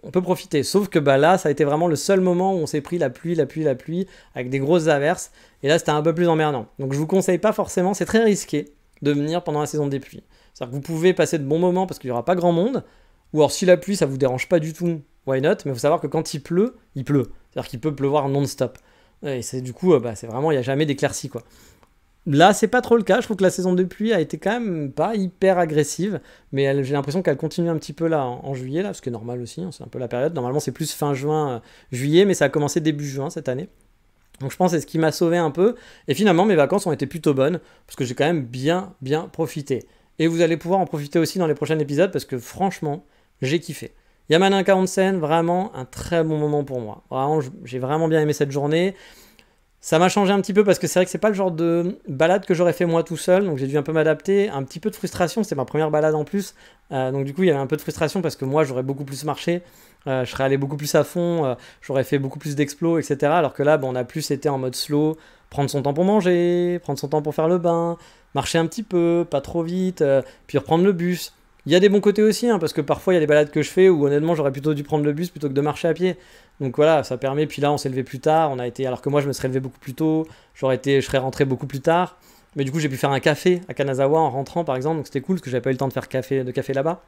on peut profiter. Sauf que bah, là, ça a été vraiment le seul moment où on s'est pris la pluie, la pluie, la pluie, avec des grosses averses. Et là, c'était un peu plus emmerdant. Donc je vous conseille pas forcément, c'est très risqué de venir pendant la saison des pluies. C'est-à-dire que vous pouvez passer de bons moments parce qu'il n'y aura pas grand monde, ou alors si la pluie ça vous dérange pas du tout, why not Mais faut savoir que quand il pleut, il pleut. C'est-à-dire qu'il peut pleuvoir non-stop. Et c'est du coup, euh, bah, c'est vraiment, il n'y a jamais d'éclaircie quoi. Là, c'est pas trop le cas. Je trouve que la saison de pluie a été quand même pas hyper agressive, mais j'ai l'impression qu'elle continue un petit peu là en, juillet, là, ce qui est normal aussi. Hein. c'est un peu la période. Normalement, c'est plus fin juin, euh, juillet, mais ça a commencé début juin cette année. Donc je pense que c'est ce qui m'a sauvé un peu. Et finalement, mes vacances ont été plutôt bonnes, parce que j'ai quand même bien, bien profité. Et vous allez pouvoir en profiter aussi dans les prochains épisodes, parce que franchement, j'ai kiffé. Yamanin Kaonsen, vraiment un très bon moment pour moi. Vraiment, j'ai vraiment bien aimé cette journée. Ça m'a changé un petit peu parce que c'est vrai que c'est pas le genre de balade que j'aurais fait moi tout seul, donc j'ai dû un peu m'adapter. Un petit peu de frustration, c'est ma première balade en plus, euh, donc du coup il y avait un peu de frustration parce que moi j'aurais beaucoup plus marché, euh, je serais allé beaucoup plus à fond, euh, j'aurais fait beaucoup plus d'explos, etc. Alors que là, bon, bah, on a plus été en mode slow, prendre son temps pour manger, prendre son temps pour faire le bain, marcher un petit peu, pas trop vite, puis reprendre le bus. Il y a des bons côtés aussi, hein, parce que parfois il y a des balades que je fais où honnêtement j'aurais plutôt dû prendre le bus plutôt que de marcher à pied. Donc voilà, ça permet. Puis là, on s'est levé plus tard, on a été, alors que moi je me serais levé beaucoup plus tôt, j'aurais été, je serais rentré beaucoup plus tard. Mais du coup, j'ai pu faire un café à Kanazawa en rentrant par exemple, donc c'était cool parce que j'avais pas eu le temps de faire café, de café là-bas.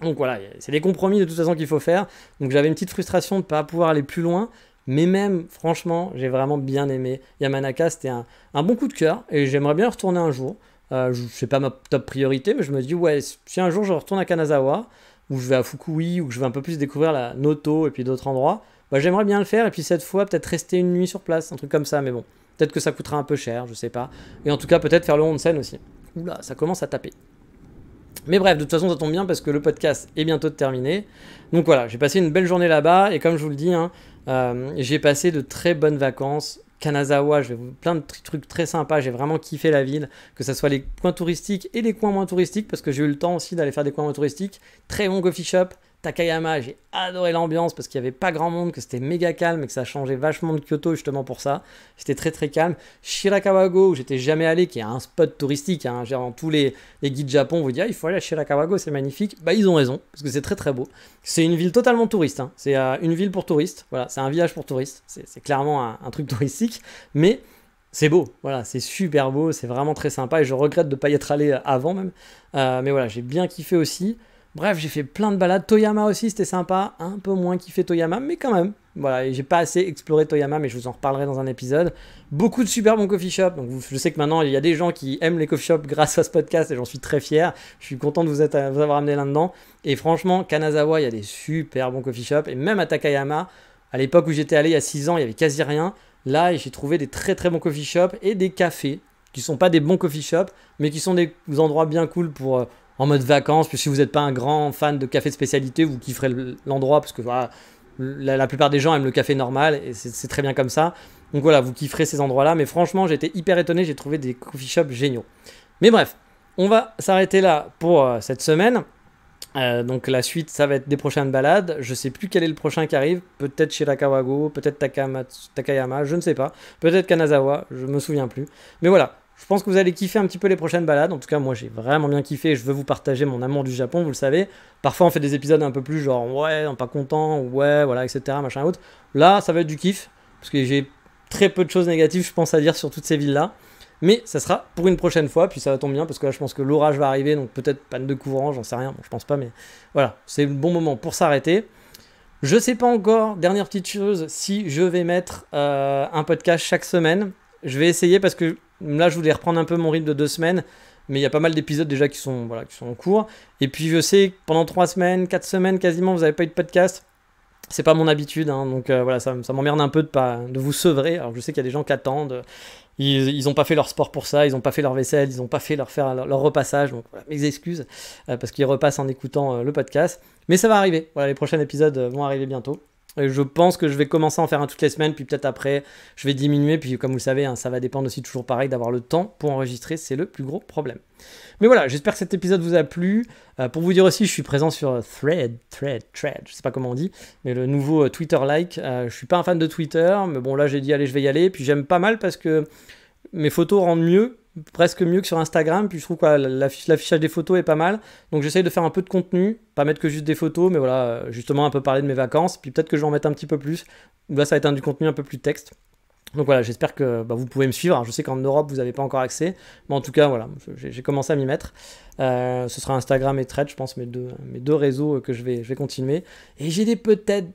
Donc voilà, c'est des compromis de toute façon qu'il faut faire. Donc j'avais une petite frustration de ne pas pouvoir aller plus loin, mais même, franchement, j'ai vraiment bien aimé Yamanaka. C'était un, bon coup de cœur et j'aimerais bien retourner un jour. Euh, je sais pas ma top priorité, mais je me dis, ouais, si un jour je retourne à Kanazawa, ou je vais à Fukui, ou je vais un peu plus découvrir la Noto et puis d'autres endroits, bah, j'aimerais bien le faire, et puis cette fois, peut-être rester une nuit sur place, un truc comme ça, mais bon, peut-être que ça coûtera un peu cher, je sais pas. Et en tout cas, peut-être faire le scène aussi. Oula, ça commence à taper. Mais bref, de toute façon, ça tombe bien parce que le podcast est bientôt terminé. Donc voilà, j'ai passé une belle journée là-bas, et comme je vous le dis, hein, euh, j'ai passé de très bonnes vacances Kanazawa, je vais vous, plein de trucs très sympas, j'ai vraiment kiffé la ville, que ce soit les coins touristiques et les coins moins touristiques, parce que j'ai eu le temps aussi d'aller faire des coins moins touristiques. Très bon coffee shop, Kayama, j'ai adoré l'ambiance parce qu'il n'y avait pas grand monde, que c'était méga calme et que ça changeait vachement de Kyoto justement pour ça. C'était très très calme. Shirakawago, où j'étais jamais allé, qui est un spot touristique. Hein, tous les, guides japon vous disent il faut aller à Shirakawago, c'est magnifique. Bah ils ont raison parce que c'est très très beau. C'est une ville totalement touriste. Hein. C'est euh, une ville pour touristes. Voilà, c'est un village pour touristes. C'est clairement un, truc touristique, mais c'est beau, voilà, c'est super beau, c'est vraiment très sympa et je regrette de ne pas y être allé euh, avant même. Euh, mais voilà, j'ai bien kiffé aussi. Bref, j'ai fait plein de balades. Toyama aussi, c'était sympa. Un peu moins kiffé Toyama, mais quand même. Voilà, j'ai pas assez exploré Toyama, mais je vous en reparlerai dans un épisode. Beaucoup de super bons coffee shops. Donc, je sais que maintenant, il y a des gens qui aiment les coffee shops grâce à ce podcast et j'en suis très fier. Je suis content de vous, avoir amené là-dedans. Et franchement, Kanazawa, il y a des super bons coffee shops. Et même à Takayama, à l'époque où j'étais allé il y a 6 ans, il y avait quasi rien. Là, j'ai trouvé des très très bons coffee shops et des cafés qui sont pas des bons coffee shops, mais qui sont des endroits bien cool pour euh, en mode vacances. Puis si vous n'êtes pas un grand fan de café de spécialité, vous kifferez l'endroit parce que voilà, la, plupart des gens aiment le café normal et c'est très bien comme ça. Donc voilà, vous kifferez ces endroits-là. Mais franchement, j'étais hyper étonné, j'ai trouvé des coffee shops géniaux. Mais bref, on va s'arrêter là pour euh, cette semaine. Euh, donc la suite, ça va être des prochaines balades. Je sais plus quel est le prochain qui arrive. Peut-être chez Rakawago, peut-être Takayama, je ne sais pas. Peut-être Kanazawa, je me souviens plus. Mais voilà, je pense que vous allez kiffer un petit peu les prochaines balades. En tout cas, moi, j'ai vraiment bien kiffé. Je veux vous partager mon amour du Japon, vous le savez. Parfois, on fait des épisodes un peu plus genre ouais, on pas content, ouais, voilà, etc. Machin autre. Là, ça va être du kiff parce que j'ai très peu de choses négatives, je pense, à dire sur toutes ces villes-là. Mais ça sera pour une prochaine fois, puis ça va tomber bien, parce que là je pense que l'orage va arriver, donc peut-être panne de courant, j'en sais rien, je pense pas, mais voilà, c'est le bon moment pour s'arrêter. Je sais pas encore, dernière petite chose, si je vais mettre euh, un podcast chaque semaine. Je vais essayer parce que Là, je voulais reprendre un peu mon rythme de deux semaines, mais il y a pas mal d'épisodes déjà qui sont, voilà, qui sont en cours. Et puis, je sais que pendant trois semaines, quatre semaines quasiment, vous n'avez pas eu de podcast. C'est pas mon habitude, hein, donc euh, voilà, ça, m'emmerde un peu de, pas, de vous sevrer. Alors, je sais qu'il y a des gens qui attendent. Ils n'ont pas fait leur sport pour ça, ils n'ont pas fait leur vaisselle, ils n'ont pas fait leur, faire leur, repassage. Donc mes excuses, euh, parce qu'ils repassent en écoutant euh, le podcast. Mais ça va arriver. Voilà, les prochains épisodes vont arriver bientôt je pense que je vais commencer à en faire un toutes les semaines, puis peut-être après, je vais diminuer. Puis comme vous le savez, hein, ça va dépendre aussi toujours pareil d'avoir le temps pour enregistrer, c'est le plus gros problème. Mais voilà, j'espère que cet épisode vous a plu. Euh, pour vous dire aussi, je suis présent sur Thread, Thread, Thread, je sais pas comment on dit, mais le nouveau euh, Twitter-like. Euh, je suis pas un fan de Twitter, mais bon là j'ai dit allez, je vais y aller. Puis j'aime pas mal parce que mes photos rendent mieux presque mieux que sur Instagram. Puis je trouve que l'affichage des photos est pas mal. Donc j'essaye de faire un peu de contenu, pas mettre que juste des photos, mais voilà, justement un peu parler de mes vacances. Puis peut-être que je vais en mettre un petit peu plus. Là, ça va être du contenu un peu plus texte. Donc voilà, j'espère que bah, vous pouvez me suivre. je sais qu'en Europe, vous n'avez pas encore accès. Mais en tout cas, voilà, j'ai commencé à m'y mettre. Euh, ce sera Instagram et Thread, je pense, mes deux, mes deux réseaux euh, que je vais, je vais continuer. Et j'ai des peut-être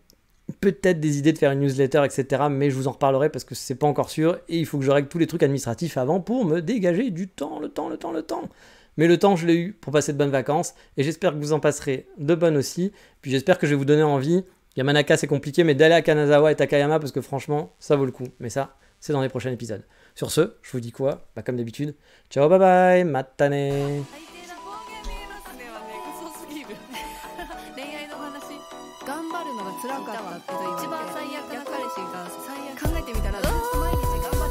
peut-être des idées de faire une newsletter, etc. Mais je vous en reparlerai parce que c'est pas encore sûr et il faut que je règle tous les trucs administratifs avant pour me dégager du temps, le temps, le temps, le temps. Mais le temps, je l'ai eu pour passer de bonnes vacances et j'espère que vous en passerez de bonnes aussi. Puis j'espère que je vais vous donner envie. Yamanaka, c'est compliqué, mais d'aller à Kanazawa et Takayama parce que franchement, ça vaut le coup. Mais ça, c'est dans les prochains épisodes. Sur ce, je vous dis quoi Bah, comme d'habitude, ciao, bye bye, matane 頑張るのが辛かったって一番最悪な彼氏が最悪考えてみたらずっと毎日頑張って